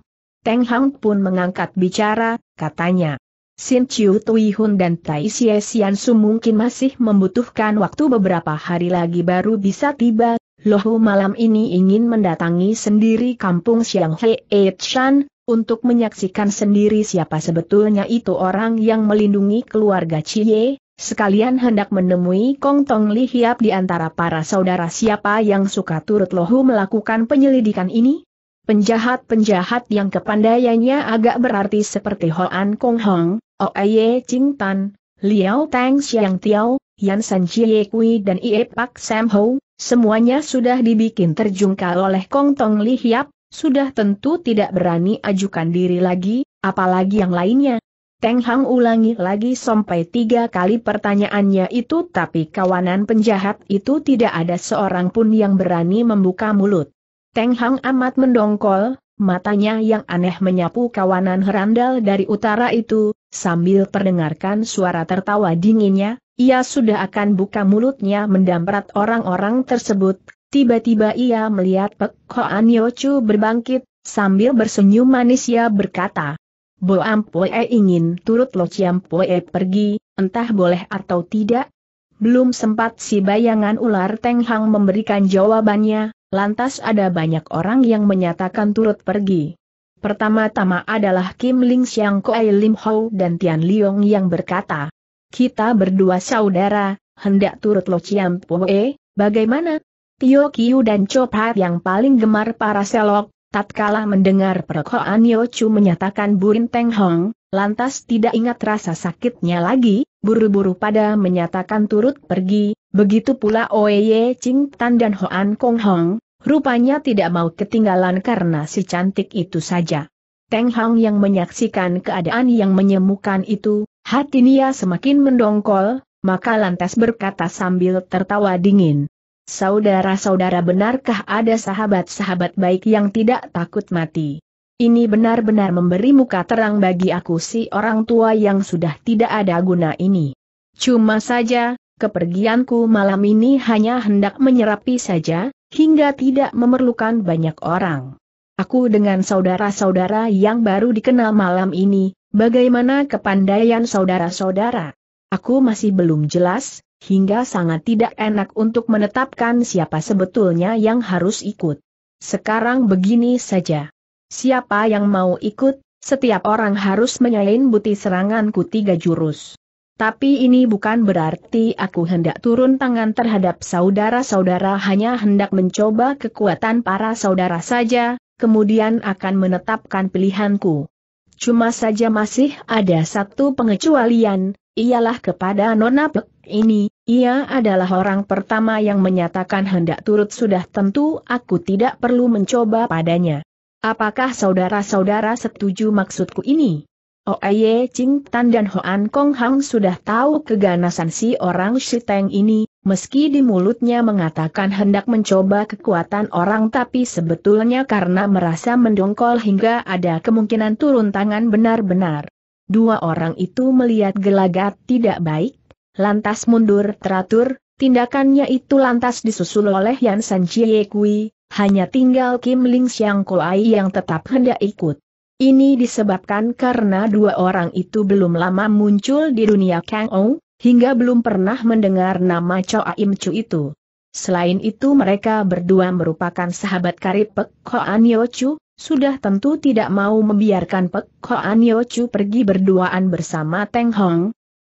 Teng Hang pun mengangkat bicara, katanya. Sin Chiu Tui Hun dan Tai Xie Xian Su mungkin masih membutuhkan waktu beberapa hari lagi baru bisa tiba, Lohu malam ini ingin mendatangi sendiri kampung Xiang He Shan, e untuk menyaksikan sendiri siapa sebetulnya itu orang yang melindungi keluarga Chie, sekalian hendak menemui Kong Tong Li Hiap di antara para saudara siapa yang suka turut Lohu melakukan penyelidikan ini, Penjahat-penjahat yang kepandaiannya agak berarti seperti Hoan Kong Hong, Oaye Ching Tan, Liao Tang Xiang Tiao, Yan San Chie Kui dan Ie Pak Sam Ho, semuanya sudah dibikin terjungkal oleh Kong Tong Li Hiap, sudah tentu tidak berani ajukan diri lagi, apalagi yang lainnya. Teng Hang ulangi lagi sampai tiga kali pertanyaannya itu tapi kawanan penjahat itu tidak ada seorang pun yang berani membuka mulut. Teng Hang amat mendongkol, matanya yang aneh menyapu kawanan herandal dari utara itu, sambil terdengarkan suara tertawa dinginnya, ia sudah akan buka mulutnya mendamprat orang-orang tersebut, tiba-tiba ia melihat Pek Koan Yochu berbangkit, sambil bersenyum manis ia berkata, Bo Ampue ingin turut Lo Ciampue pergi, entah boleh atau tidak, belum sempat si bayangan ular Teng Hang memberikan jawabannya, Lantas ada banyak orang yang menyatakan turut pergi. Pertama-tama adalah Kim Ling Xiang Koai Lim Hou dan Tian Liong yang berkata, Kita berdua saudara, hendak turut Lo Chiam Poe, bagaimana? Tio Kiu dan Chopat yang paling gemar para selok, Tatkala mendengar Yo Chu menyatakan Burin Teng Hong, lantas tidak ingat rasa sakitnya lagi, buru-buru pada menyatakan turut pergi, Begitu pula Oye Ching Tan dan Hoan Kong Hong, rupanya tidak mau ketinggalan karena si cantik itu saja. Teng Hong yang menyaksikan keadaan yang menyemukan itu, hati Nia semakin mendongkol, maka lantas berkata sambil tertawa dingin. Saudara-saudara benarkah ada sahabat-sahabat baik yang tidak takut mati? Ini benar-benar memberi muka terang bagi aku si orang tua yang sudah tidak ada guna ini. Cuma saja, kepergianku malam ini hanya hendak menyerapi saja, hingga tidak memerlukan banyak orang. Aku dengan saudara-saudara yang baru dikenal malam ini, bagaimana kepandaian saudara-saudara? Aku masih belum jelas, hingga sangat tidak enak untuk menetapkan siapa sebetulnya yang harus ikut. Sekarang begini saja. Siapa yang mau ikut, setiap orang harus menyalin buti seranganku tiga jurus. Tapi ini bukan berarti aku hendak turun tangan terhadap saudara-saudara hanya hendak mencoba kekuatan para saudara saja, kemudian akan menetapkan pilihanku. Cuma saja masih ada satu pengecualian, ialah kepada Nona Pek ini, ia adalah orang pertama yang menyatakan hendak turut sudah tentu aku tidak perlu mencoba padanya. Apakah saudara-saudara setuju maksudku ini? Oeye oh, Ching Tan dan Hoan Kong Hang sudah tahu keganasan si orang Shiteng ini, meski di mulutnya mengatakan hendak mencoba kekuatan orang tapi sebetulnya karena merasa mendongkol hingga ada kemungkinan turun tangan benar-benar. Dua orang itu melihat gelagat tidak baik, lantas mundur teratur, tindakannya itu lantas disusul oleh Yan San Chie Kui, hanya tinggal Kim Ling Xiang Kuai yang tetap hendak ikut. Ini disebabkan karena dua orang itu belum lama muncul di dunia Kang Ong, hingga belum pernah mendengar nama Choa Im Chu itu. Selain itu mereka berdua merupakan sahabat karib Pek Koan Yo Chu, sudah tentu tidak mau membiarkan Pek Koan Yo Chu pergi berduaan bersama Teng Hong,